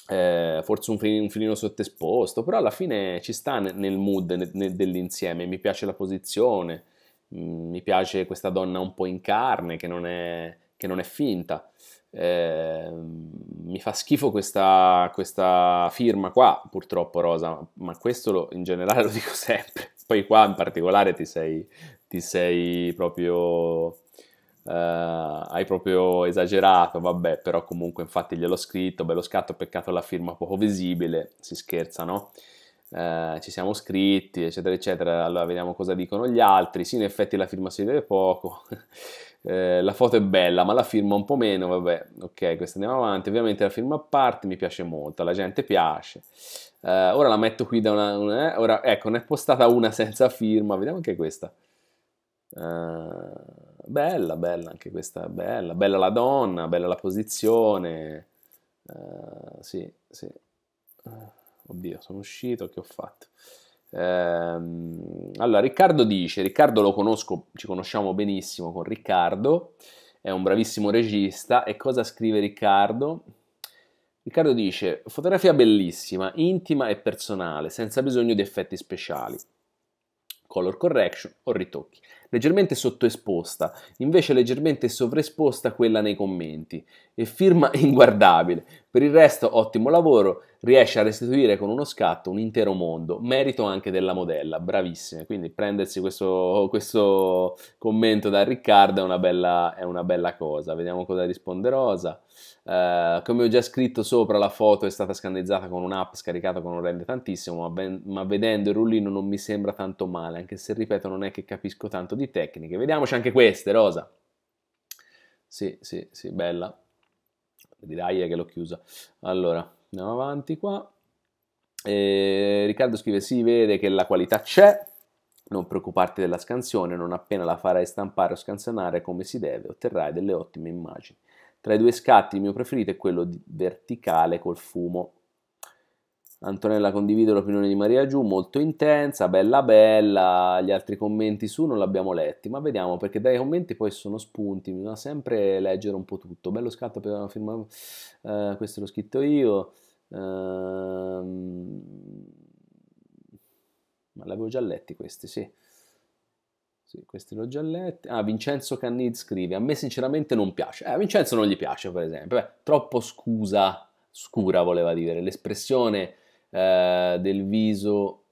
eh, forse un, filino, un filino sottesposto, però alla fine ci sta nel mood nel, nel, dell'insieme, mi piace la posizione, mm, mi piace questa donna un po' in carne che non è, che non è finta. Eh, mi fa schifo questa, questa, firma qua, purtroppo Rosa, ma questo lo, in generale lo dico sempre. Poi qua in particolare ti sei, ti sei proprio eh, hai proprio esagerato, vabbè, però comunque infatti gliel'ho scritto, bello scatto, peccato la firma poco visibile, si scherza, no? Eh, ci siamo scritti, eccetera, eccetera. Allora vediamo cosa dicono gli altri. Sì, in effetti la firma si vede poco. eh, la foto è bella, ma la firma un po' meno. Vabbè, ok, questa andiamo avanti. Ovviamente la firma a parte mi piace molto, la gente piace. Eh, ora la metto qui da una. una eh, ora, ecco, ne è postata una senza firma. Vediamo anche questa. Uh Bella, bella anche questa, bella, bella la donna, bella la posizione. Uh, sì, sì. Eh, oddio, sono uscito, che ho fatto? Ehm, allora, Riccardo dice, Riccardo lo conosco, ci conosciamo benissimo con Riccardo, è un bravissimo regista e cosa scrive Riccardo? Riccardo dice, fotografia bellissima, intima e personale, senza bisogno di effetti speciali, color correction o ritocchi leggermente sottoesposta, invece leggermente sovraesposta quella nei commenti e firma inguardabile. Per il resto, ottimo lavoro, riesce a restituire con uno scatto un intero mondo, merito anche della modella, bravissime. Quindi prendersi questo, questo commento da Riccardo è una, bella, è una, bella, cosa. Vediamo cosa risponde Rosa. Eh, come ho già scritto sopra, la foto è stata scannizzata con un'app scaricata che non rende tantissimo, ma, ben, ma vedendo il rullino non mi sembra tanto male, anche se ripeto non è che capisco tanto di tecniche. Vediamoci anche queste, Rosa. Sì, sì, sì, bella. Dai che l'ho chiusa. Allora, andiamo avanti qua. E eh, Riccardo scrive, si vede che la qualità c'è, non preoccuparti della scansione, non appena la farai stampare o scansionare come si deve, otterrai delle ottime immagini. Tra i due scatti il mio preferito è quello verticale col fumo, Antonella condivide l'opinione di Maria Giù, molto intensa, bella bella, gli altri commenti su non l'abbiamo letti, ma vediamo perché dai commenti poi sono spunti, bisogna sempre leggere un po' tutto. Bello scatto per una firma, uh, questo l'ho scritto io, uh, ma l'avevo già letti questi, sì. Sì, questi l'ho già letti. Ah, Vincenzo Cannid scrive, a me sinceramente non piace. Eh, a Vincenzo non gli piace per esempio, Beh, troppo scusa, scura voleva dire, l'espressione eh, del viso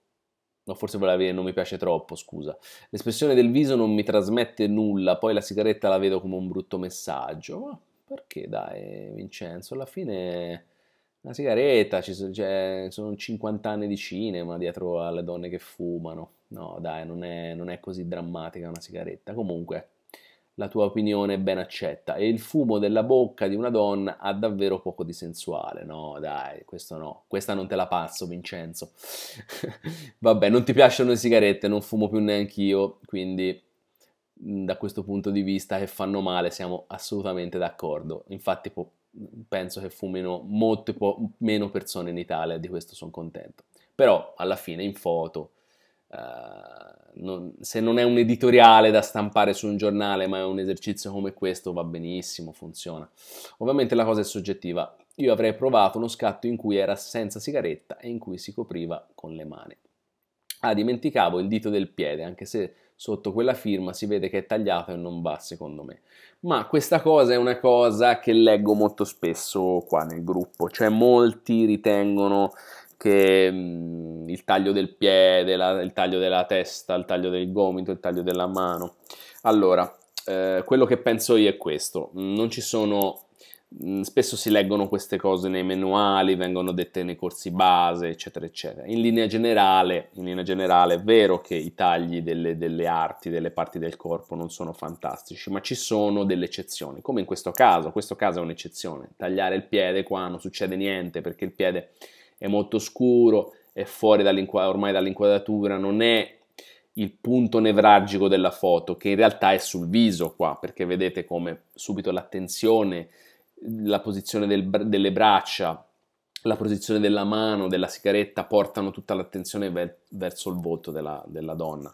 no, forse voleva dire non mi piace troppo, scusa. L'espressione del viso non mi trasmette nulla, poi la sigaretta la vedo come un brutto messaggio. Ma perché dai, Vincenzo? Alla fine una sigaretta, ci sono, cioè, sono 50 anni di cinema dietro alle donne che fumano. No, dai, non è, non è così drammatica una sigaretta. Comunque, la tua opinione è ben accetta. E il fumo della bocca di una donna ha davvero poco di sensuale. No, dai, questo no. Questa non te la passo, Vincenzo. Vabbè, non ti piacciono le sigarette, non fumo più neanche io, quindi mm, da questo punto di vista che fanno male siamo assolutamente d'accordo. Infatti po- penso che fumino molte po- meno persone in Italia, di questo sono contento. Però alla fine in foto... Uh non, se non è un editoriale da stampare su un giornale, ma è un esercizio come questo, va benissimo, funziona. Ovviamente la cosa è soggettiva. Io avrei provato uno scatto in cui era senza sigaretta e in cui si copriva con le mani. Ah, dimenticavo il dito del piede, anche se sotto quella firma si vede che è tagliato e non va secondo me. Ma questa cosa è una cosa che leggo molto spesso qua nel gruppo, cioè molti ritengono che mh, mhmm, il taglio del piede, la, il taglio della testa, il taglio del gomito, il taglio della mano. Allora, eh, quello che penso io è questo, non ci sono mhmm, spesso si leggono queste cose nei manuali, vengono dette nei corsi base, eccetera, eccetera. In linea generale, in linea generale è vero che i tagli delle, delle, arti, delle parti del corpo non sono fantastici, ma ci sono delle eccezioni, come in questo caso, questo caso è un'eccezione. Tagliare il piede qua non succede niente perché il piede è molto scuro, è fuori dall'inqu- ormai dall'inquadratura, non è il punto nevralgico della foto, che in realtà è sul viso qua, perché vedete come subito l'attenzione, la posizione del, delle braccia, la posizione della mano, della sigaretta, portano tutta l'attenzione ver- verso il volto della, della donna.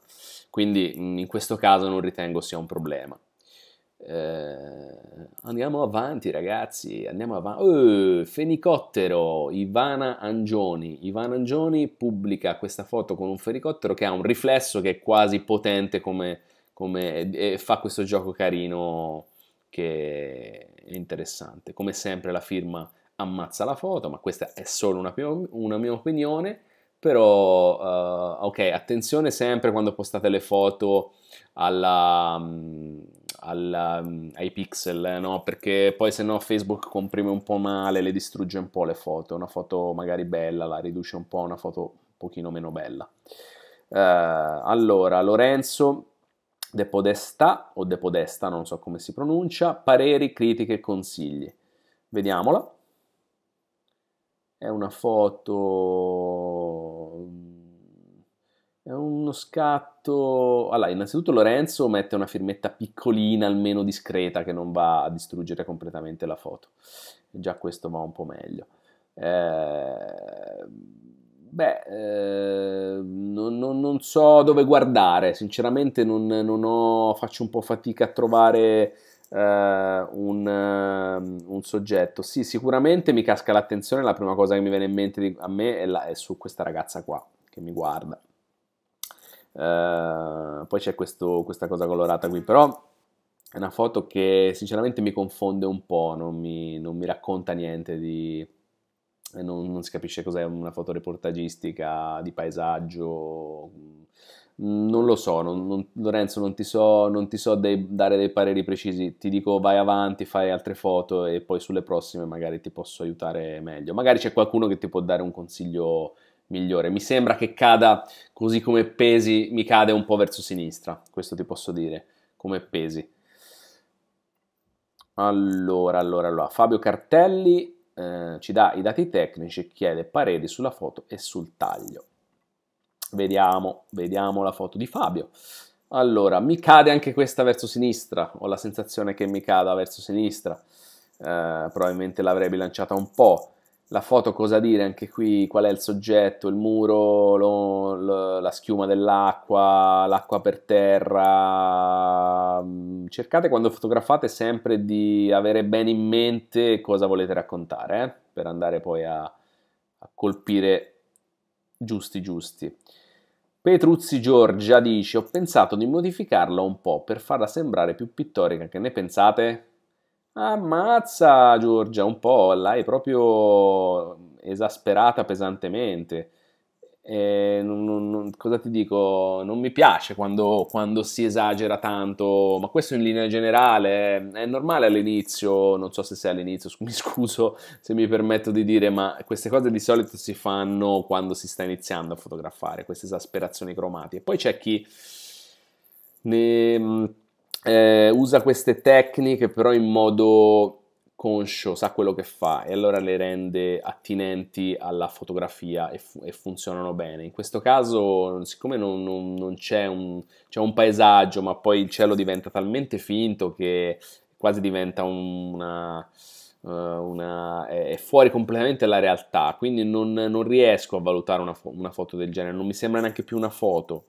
Quindi in questo caso non ritengo sia un problema. Eh, andiamo avanti, ragazzi. Andiamo avanti. Uh, oh, fenicottero Ivana Angioni. Ivana Angioni pubblica questa foto con un fenicottero che ha un riflesso che è quasi potente come, come e fa questo gioco carino che è interessante. Come sempre, la firma ammazza la foto, ma questa è solo una, una mia opinione però uh, ok attenzione sempre quando postate le foto alla, mm, alla, ai pixel, eh, no? Perché poi se no Facebook comprime un po' male, le distrugge un po' le foto. Una foto magari bella la riduce un po' a una foto un pochino meno bella. Uh, allora, Lorenzo De Podestà o De Podesta, non so come si pronuncia, pareri, critiche e consigli. Vediamola. È una foto... È uno scatto fatto... Allora, innanzitutto Lorenzo mette una firmetta piccolina, almeno discreta, che non va a distruggere completamente la foto. Già questo va un po' meglio. Eh, beh, eh, non, non, non, so dove guardare, sinceramente non, non ho, faccio un po' fatica a trovare eh, un, eh, un, soggetto. Sì, sicuramente mi casca l'attenzione, la prima cosa che mi viene in mente a me è, la, è su questa ragazza qua che mi guarda. Eh, poi c'è questo, questa cosa colorata qui, però è una foto che sinceramente mi confonde un po', non mi, non mi racconta niente di... Eh, non, non, si capisce cos'è una foto reportagistica, di paesaggio, mm, non lo so, non, non, Lorenzo non ti so, ti so dei, dare dei pareri precisi, ti dico vai avanti, fai altre foto e poi sulle prossime magari ti posso aiutare meglio, magari c'è qualcuno che ti può dare un consiglio migliore. Mi sembra che cada così come pesi, mi cade un po' verso sinistra, questo ti posso dire, come pesi. Allora, allora, allora, Fabio Cartelli eh, ci dà i dati tecnici, chiede pareri sulla foto e sul taglio. Vediamo, vediamo la foto di Fabio. Allora, mi cade anche questa verso sinistra, ho la sensazione che mi cada verso sinistra, eh, probabilmente l'avrei bilanciata un po'. La foto cosa dire? Anche qui qual è il soggetto, il muro, lo, lo, la schiuma dell'acqua, l'acqua per terra. Mm, cercate quando fotografate sempre di avere bene in mente cosa volete raccontare, eh? per andare poi a, a colpire giusti giusti. Petruzzi Giorgia dice: Ho pensato di modificarla un po' per farla sembrare più pittorica. Che ne pensate? Ammazza Giorgia, un po', l'hai proprio esasperata pesantemente. Non, non, cosa ti dico? Non mi piace quando, quando, si esagera tanto, ma questo in linea generale è, è normale all'inizio, non so se sei all'inizio, mi scuso se mi permetto di dire, ma queste cose di solito si fanno quando si sta iniziando a fotografare, queste esasperazioni cromatiche. Poi c'è chi ne eh, usa queste tecniche però in modo conscio, sa quello che fa e allora le rende attinenti alla fotografia e, fu- e funzionano bene. In questo caso, siccome non, non, non c'è, un, c'è, un, paesaggio, ma poi il cielo diventa talmente finto che quasi diventa una... Eh, una, è, fuori completamente la realtà, quindi non, non riesco a valutare una, fo- una, foto del genere, non mi sembra neanche più una foto.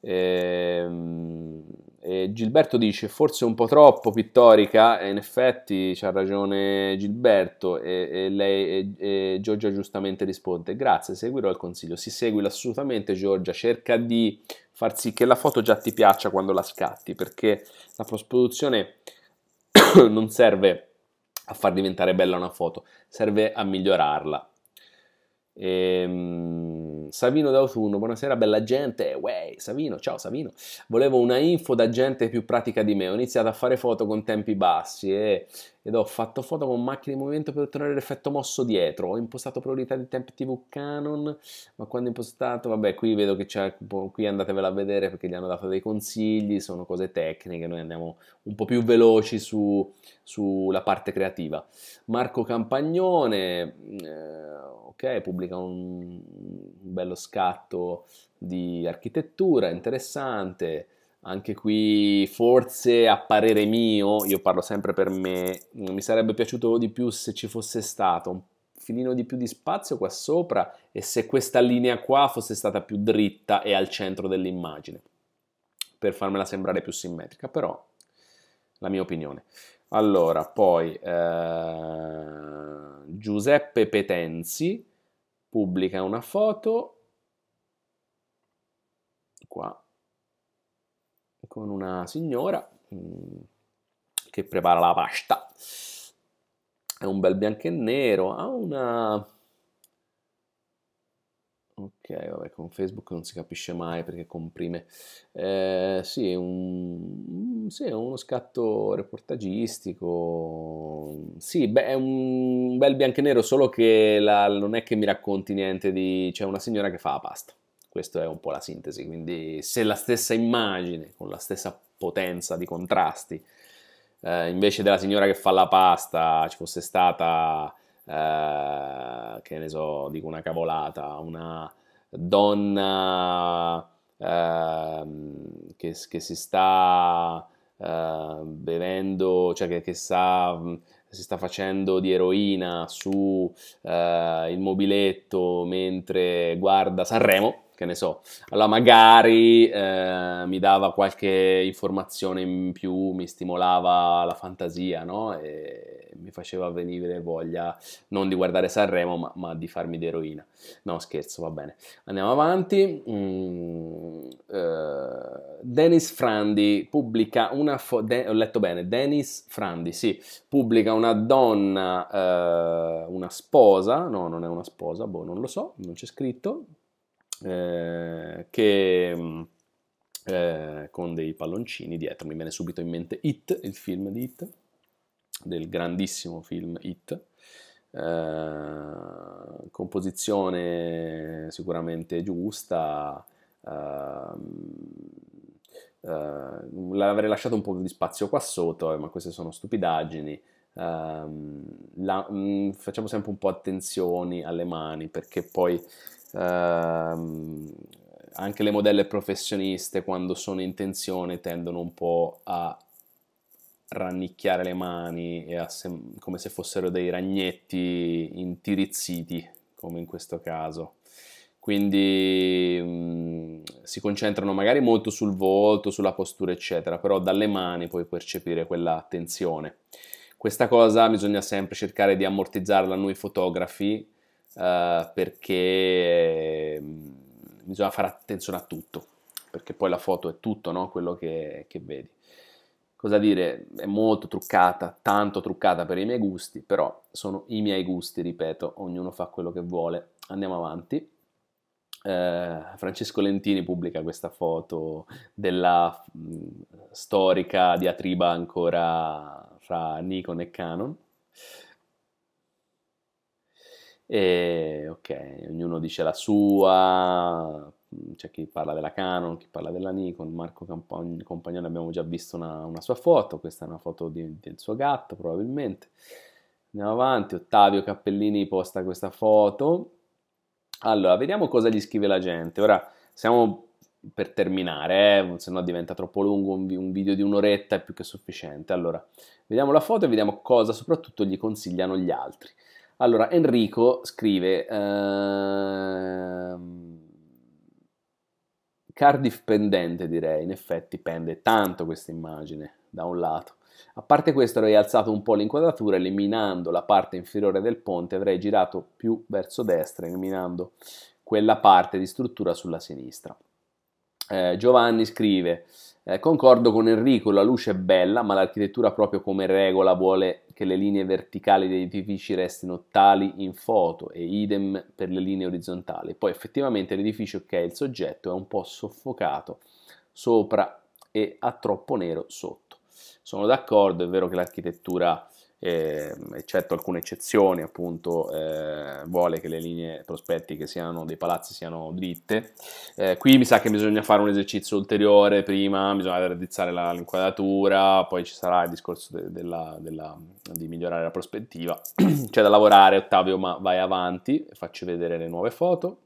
Ehm, e Gilberto dice forse un po' troppo pittorica e in effetti c'ha ragione Gilberto e, e lei e, Giorgia giustamente risponde grazie seguirò il consiglio si segui assolutamente Giorgia cerca di far sì che la foto già ti piaccia quando la scatti perché la post produzione non serve a far diventare bella una foto serve a migliorarla ehm Savino d'autunno, buonasera bella gente, Uè, Savino, ciao Savino, volevo una info da gente più pratica di me, ho iniziato a fare foto con tempi bassi e, eh, ed ho fatto foto con macchine in movimento per ottenere l'effetto mosso dietro, ho impostato priorità di tempi TV Canon, ma quando ho impostato, vabbè qui vedo che c'è, qui andatevela a vedere perché gli hanno dato dei consigli, sono cose tecniche, noi andiamo un po' più veloci su, sulla parte creativa. Marco Campagnone, eh, ok, pubblica un, un bel bello scatto di architettura interessante. Anche qui forse a parere mio, io parlo sempre per me, mi sarebbe piaciuto di più se ci fosse stato un filino di più di spazio qua sopra e se questa linea qua fosse stata più dritta e al centro dell'immagine, per farmela sembrare più simmetrica, però la mia opinione. Allora, poi eh, Giuseppe Petenzi, pubblica una foto qua con una signora mm, che prepara la pasta. È un bel bianco e nero, ha una Ok, vabbè, con Facebook non si capisce mai perché comprime. Eh, sì, è un, mm, sì, è uno scatto reportagistico. Sì, beh, è un bel bianco e nero, solo che la, non è che mi racconti niente di... C'è una signora che fa la pasta. Questa è un po' la sintesi, quindi se la stessa immagine, con la stessa potenza di contrasti, eh, invece della signora che fa la pasta, ci fosse stata eh, che ne so, dico una cavolata, una donna eh, che, che, si sta eh, bevendo, cioè che, che sta, mm, si sta facendo di eroina su eh, il mobiletto mentre guarda Sanremo che ne so, allora magari eh, mi dava qualche informazione in più, mi stimolava la fantasia, no? E mi faceva venire voglia non di guardare Sanremo, ma, ma di farmi d'eroina. No, scherzo, va bene. Andiamo avanti. Mm, eh, Dennis Frandi pubblica una foto, de- ho letto bene, Dennis Frandi, sì, pubblica una donna, eh, una sposa, no, non è una sposa, boh, non lo so, non c'è scritto, eh, che mm, eh, con dei palloncini dietro. Mi viene subito in mente It, il film di It, del grandissimo film It. Eh, composizione sicuramente giusta, ehm, eh, l'avrei lasciato un po' di spazio qua sotto, eh, ma queste sono stupidaggini. Ehm, la, mm, facciamo sempre un po' attenzione alle mani perché poi Ehm, anche le modelle professioniste quando sono in tensione tendono un po' a rannicchiare le mani sem- come se fossero dei ragnetti intirizziti, come in questo caso. Quindi mh, mm, si concentrano magari molto sul volto, sulla postura, eccetera, però dalle mani puoi percepire quella tensione. Questa cosa bisogna sempre cercare di ammortizzarla noi fotografi eh, perché ehm, bisogna fare attenzione a tutto, perché poi la foto è tutto no? quello che, che vedi. Cosa dire, è molto truccata, tanto truccata per i miei gusti, però sono i miei gusti, ripeto, ognuno fa quello che vuole. Andiamo avanti. Eh, Francesco Lentini pubblica questa foto della mh, mm, storica diatriba ancora fra Nikon e Canon. E ok, ognuno dice la sua, mm, c'è chi parla della Canon, chi parla della Nikon, Marco Campagn- Compagnone abbiamo già visto una, una, sua foto, questa è una foto di, del suo gatto probabilmente. Andiamo avanti, Ottavio Cappellini posta questa foto. Allora, vediamo cosa gli scrive la gente. Ora, siamo per terminare, eh, se no diventa troppo lungo, un, un video di un'oretta è più che sufficiente. Allora, vediamo la foto e vediamo cosa soprattutto gli consigliano gli altri. Allora, Enrico scrive... Ehm... Cardiff pendente direi, in effetti pende tanto questa immagine da un lato. A parte questo avrei alzato un po' l'inquadratura eliminando la parte inferiore del ponte, avrei girato più verso destra eliminando quella parte di struttura sulla sinistra. Eh, Giovanni scrive eh, concordo con Enrico, la luce è bella, ma l'architettura proprio come regola vuole che le linee verticali degli edifici restino tali in foto e idem per le linee orizzontali. Poi effettivamente l'edificio che è il soggetto è un po' soffocato sopra e ha troppo nero sotto. Sono d'accordo, è vero che l'architettura eh, eccetto alcune eccezioni, appunto, eh, vuole che le linee prospettiche siano, dei palazzi siano dritte. Eh, qui mi sa che bisogna fare un esercizio ulteriore prima, bisogna raddrizzare l'inquadratura, poi ci sarà il discorso de, della, della, di migliorare la prospettiva. C'è da lavorare, Ottavio, ma vai avanti, faccio vedere le nuove foto.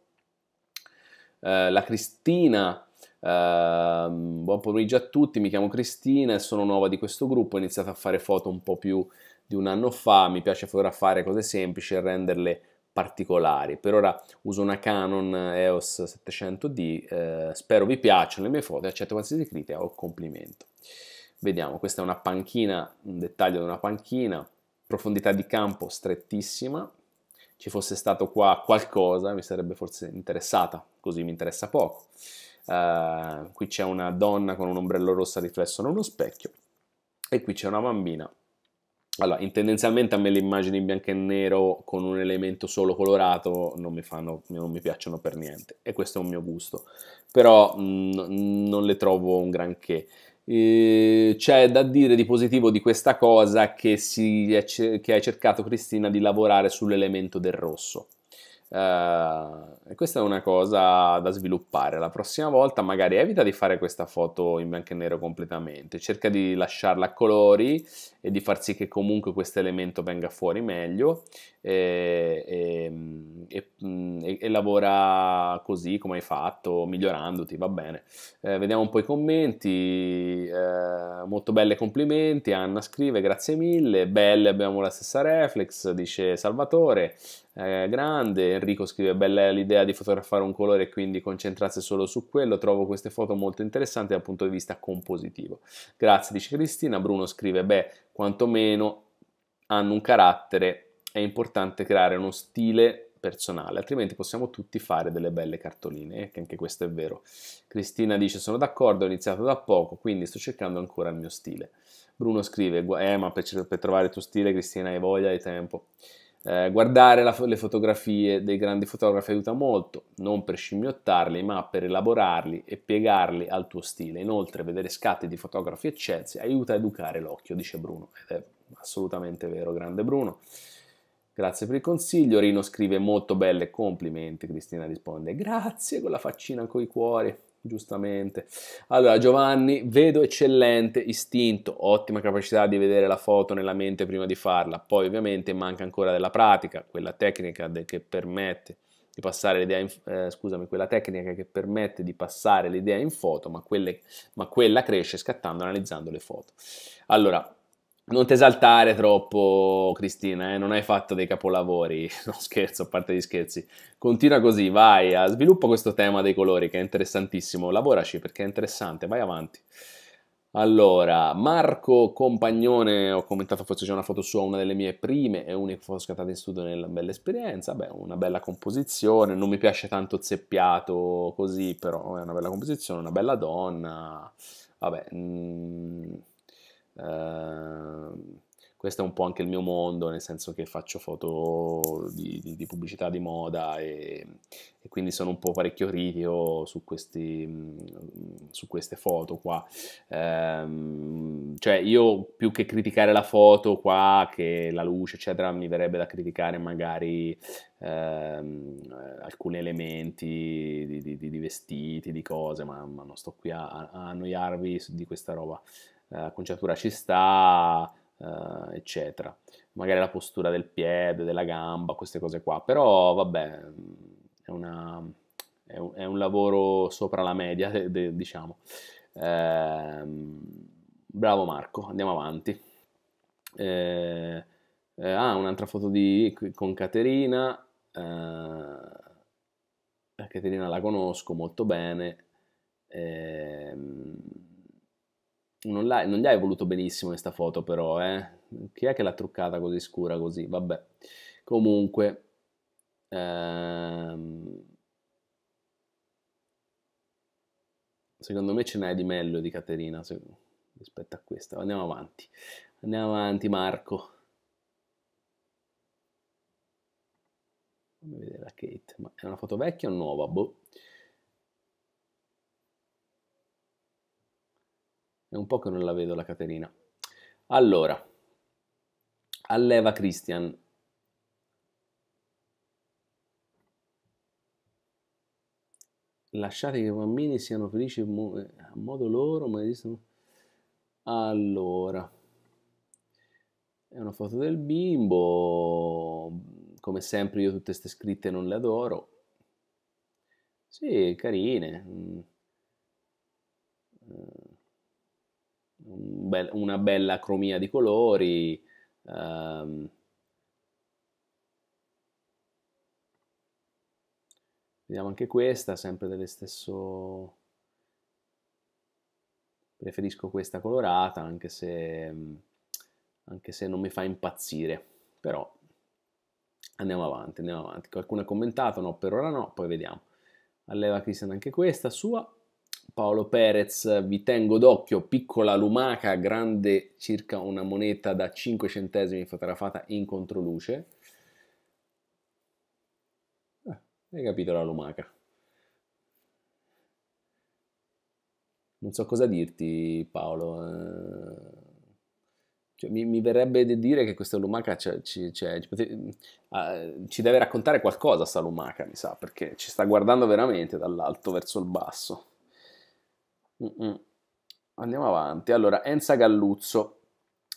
Eh, la Cristina Uh, buon pomeriggio a tutti, mi chiamo Cristina e sono nuova di questo gruppo, ho iniziato a fare foto un po' più di un anno fa, mi piace fotografare cose semplici e renderle particolari. Per ora uso una Canon EOS 700D, eh, spero vi piacciono le mie foto, accetto qualsiasi critica o complimento. Vediamo, questa è una panchina, un dettaglio di una panchina, profondità di campo strettissima, ci fosse stato qua qualcosa mi sarebbe forse interessata, così mi interessa poco. Uh, qui c'è una donna con un ombrello rosso riflesso in uno specchio e qui c'è una bambina allora, tendenzialmente a me le immagini in bianco e nero con un elemento solo colorato non mi, fanno, non mi piacciono per niente e questo è un mio gusto, però mh, mm, non le trovo un granché. c'è da dire di positivo di questa cosa che, si è, che hai cercato Cristina di lavorare sull'elemento del rosso Uh, e questa è una cosa da sviluppare. La prossima volta magari evita di fare questa foto in bianco e nero completamente, cerca di lasciarla a colori e di far sì che comunque questo elemento venga fuori meglio e, e, mm, e, e, lavora così come hai fatto, migliorandoti, va bene. Eh, vediamo un po' i commenti, eh, molto belle complimenti, Anna scrive grazie mille, belle abbiamo la stessa reflex, dice Salvatore, eh, grande, Enrico scrive bella l'idea di fotografare un colore e quindi concentrarsi solo su quello, trovo queste foto molto interessanti dal punto di vista compositivo. Grazie, dice Cristina, Bruno scrive beh, quantomeno hanno un carattere è importante creare uno stile personale, altrimenti possiamo tutti fare delle belle cartoline, eh, che anche questo è vero. Cristina dice sono d'accordo, ho iniziato da poco, quindi sto cercando ancora il mio stile. Bruno scrive, eh ma per, per trovare il tuo stile Cristina hai voglia, hai tempo. Eh, guardare la, le fotografie dei grandi fotografi aiuta molto, non per scimmiottarli, ma per elaborarli e piegarli al tuo stile. Inoltre, vedere scatti di fotografi eccelsi aiuta a educare l'occhio, dice Bruno. Ed è assolutamente vero, grande Bruno. Grazie per il consiglio. Rino scrive molto belle, complimenti. Cristina risponde grazie con la faccina con i cuori. Giustamente. Allora, Giovanni, vedo eccellente istinto, ottima capacità di vedere la foto nella mente prima di farla. Poi, ovviamente, manca ancora della pratica, quella tecnica che permette di passare l'idea in, eh, scusami, quella tecnica che permette di passare l'idea in foto, ma, quelle, ma quella cresce scattando analizzando le foto. Allora, non ti esaltare troppo, Cristina, eh? non hai fatto dei capolavori, non scherzo, a parte gli scherzi. Continua così, vai, eh, sviluppa questo tema dei colori che è interessantissimo, lavoraci perché è interessante, vai avanti. Allora, Marco Compagnone, ho commentato forse c'è una foto sua, una delle mie prime e unica foto scattata in studio nella bella esperienza, beh, una bella composizione, non mi piace tanto zeppiato così, però è una bella composizione, una bella donna, vabbè... Mh mm, Ehm, questo è un po' anche il mio mondo, nel senso che faccio foto di, di, di pubblicità di moda e, e, quindi sono un po' parecchio critico su, mm, su, queste foto qua. Ehm, cioè io più che criticare la foto qua, che la luce eccetera, mi verrebbe da criticare magari ehm, alcuni elementi di, di, vestiti, di cose, ma, ma non sto qui a, a annoiarvi di questa roba. Eh, la conciatura ci sta, eh, eccetera. Magari la postura del piede, della gamba, queste cose qua. Però vabbè, è, una, è, un, è un, lavoro sopra la media, de, de, diciamo. Eh, bravo Marco, andiamo avanti. Eh, eh ah, un'altra foto di, con Caterina. Eh, Caterina la conosco molto bene. Eh, non, non, gli hai voluto benissimo questa foto però, eh? Chi è che l'ha truccata così scura così? Vabbè. Comunque... Ehm, secondo me ce n'è di meglio di Caterina se, rispetto a questa. Andiamo avanti. Andiamo avanti Marco. Fammi vedere la Kate. Ma è una foto vecchia o nuova? Boh. È un po' che non la vedo la Caterina. Allora, alleva Christian. Lasciate che i bambini siano felici a modo loro, ma esistono... Allora, è una foto del bimbo. Come sempre io tutte queste scritte non le adoro. Sì, carine. Mm. be- una bella cromia di colori. Um, vediamo anche questa, sempre dello stesso... Preferisco questa colorata, anche se, mm, anche se non mi fa impazzire. Però andiamo avanti, andiamo avanti. Qualcuno ha commentato? No, per ora no, poi vediamo. Alleva Christian anche questa, sua Paolo Perez, vi tengo d'occhio, piccola lumaca, grande circa una moneta da 5 centesimi fotografata in controluce. Ah, hai capito la lumaca? Non so cosa dirti Paolo. Eh. Cioè, mi, mi, verrebbe da dire che questa lumaca ci, ci, ah, ci deve raccontare qualcosa, sta lumaca, mi sa, perché ci sta guardando veramente dall'alto verso il basso. Mm-mm. Andiamo avanti. Allora, Enza Galluzzo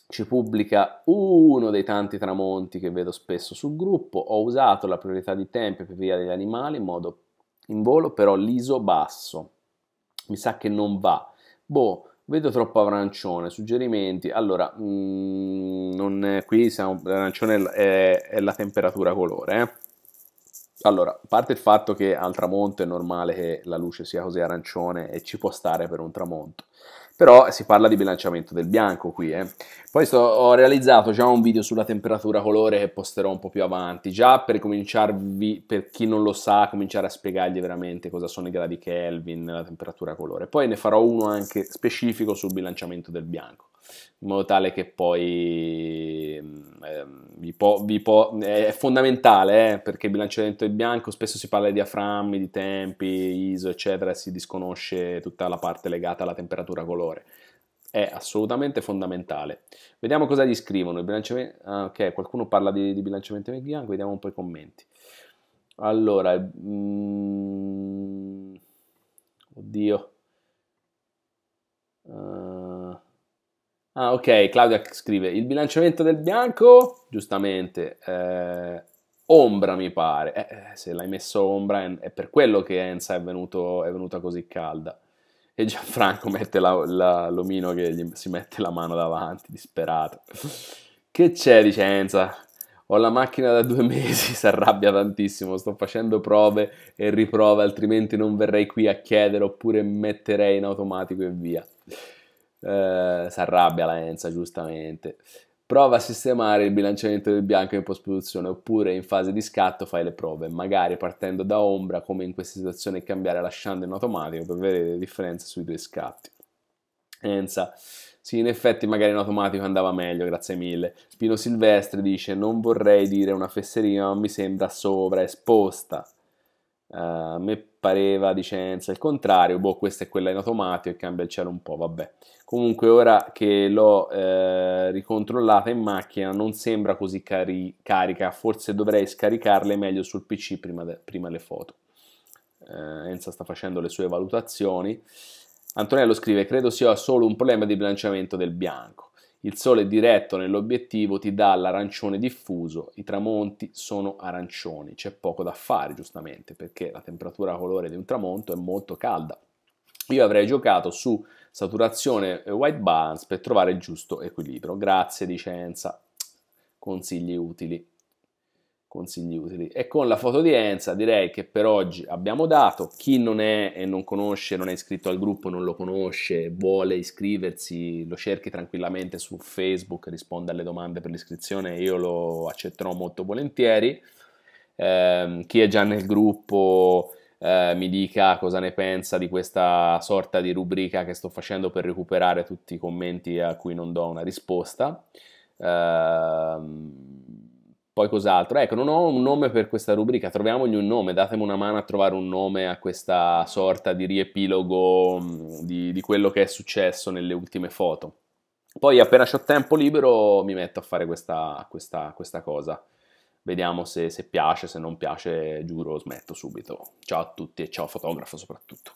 ci pubblica uno dei tanti tramonti che vedo spesso sul gruppo. Ho usato la priorità di tempi per via degli animali in modo in volo, però liso basso. Mi sa che non va. Boh, vedo troppo arancione. Suggerimenti. Allora, mh, mm, non, qui siamo, l'arancione è, è, la temperatura colore, eh allora, a parte il fatto che al tramonto è normale che la luce sia così arancione e ci può stare per un tramonto, però si parla di bilanciamento del bianco qui. Eh. Poi sto, ho realizzato già un video sulla temperatura colore che posterò un po' più avanti, già per cominciarvi, per chi non lo sa, cominciare a spiegargli veramente cosa sono i gradi Kelvin, la temperatura colore. Poi ne farò uno anche specifico sul bilanciamento del bianco in modo tale che poi eh, vi po, vi po, è fondamentale eh, perché il bilanciamento è bianco spesso si parla di diaframmi, di tempi, ISO eccetera, e si disconosce tutta la parte legata alla temperatura colore. È assolutamente fondamentale. Vediamo cosa gli scrivono. Ah, ok, qualcuno parla di, di, bilanciamento bianco, vediamo un po' i commenti. Allora, mm, oddio. Uh, Ah, ok, Claudia scrive il bilanciamento del bianco, giustamente, eh, ombra mi pare. Eh, eh se l'hai messo ombra è, per quello che Enza è, venuto, è venuta così calda. E Gianfranco mette la, la, l'omino che gli, si mette la mano davanti, disperato. Che c'è, dice Enza? Ho la macchina da due mesi, si arrabbia tantissimo, sto facendo prove e riprove, altrimenti non verrei qui a chiedere oppure metterei in automatico e via. Eh, si arrabbia la Enza, giustamente. Prova a sistemare il bilanciamento del bianco in post-produzione oppure in fase di scatto fai le prove, magari partendo da ombra come in questa situazione e cambiare lasciando in automatico per vedere le differenze sui due scatti. Enza, sì, in effetti magari in automatico andava meglio, grazie mille. Pino Silvestri dice: Non vorrei dire una fesseria, ma mi sembra sovraesposta. Eh, a uh, me pareva di Cenza il contrario, boh, questa è quella in automatico e cambia il cielo un po', vabbè comunque ora che l'ho eh, ricontrollata in macchina non sembra così cari carica, forse dovrei scaricarle meglio sul PC prima, prima le foto. Eh, Enza sta facendo le sue valutazioni. Antonello scrive, credo sia solo un problema di bilanciamento del bianco. Il sole diretto nell'obiettivo ti dà l'arancione diffuso, i tramonti sono arancioni, c'è poco da fare giustamente perché la temperatura colore di un tramonto è molto calda. Io avrei giocato su saturazione e eh, white balance per trovare il giusto equilibrio. Grazie Dicenza, consigli utili. Consigli utili. E con la foto di Enza direi che per oggi abbiamo dato. Chi non è e non conosce, non è iscritto al gruppo, non lo conosce, vuole iscriversi, lo cerchi tranquillamente su Facebook, risponde alle domande per l'iscrizione, io lo accetterò molto volentieri. Eh, chi è già nel gruppo eh, mi dica cosa ne pensa di questa sorta di rubrica che sto facendo per recuperare tutti i commenti a cui non do una risposta. Ehm, poi cos'altro? Ecco, non ho un nome per questa rubrica, troviamogli un nome, datemi una mano a trovare un nome a questa sorta di riepilogo mm, di, di quello che è successo nelle ultime foto. Poi appena ho tempo libero mi metto a fare questa, questa, questa cosa vediamo se, se piace, se non piace, giuro smetto subito. Ciao a tutti e ciao fotografo soprattutto.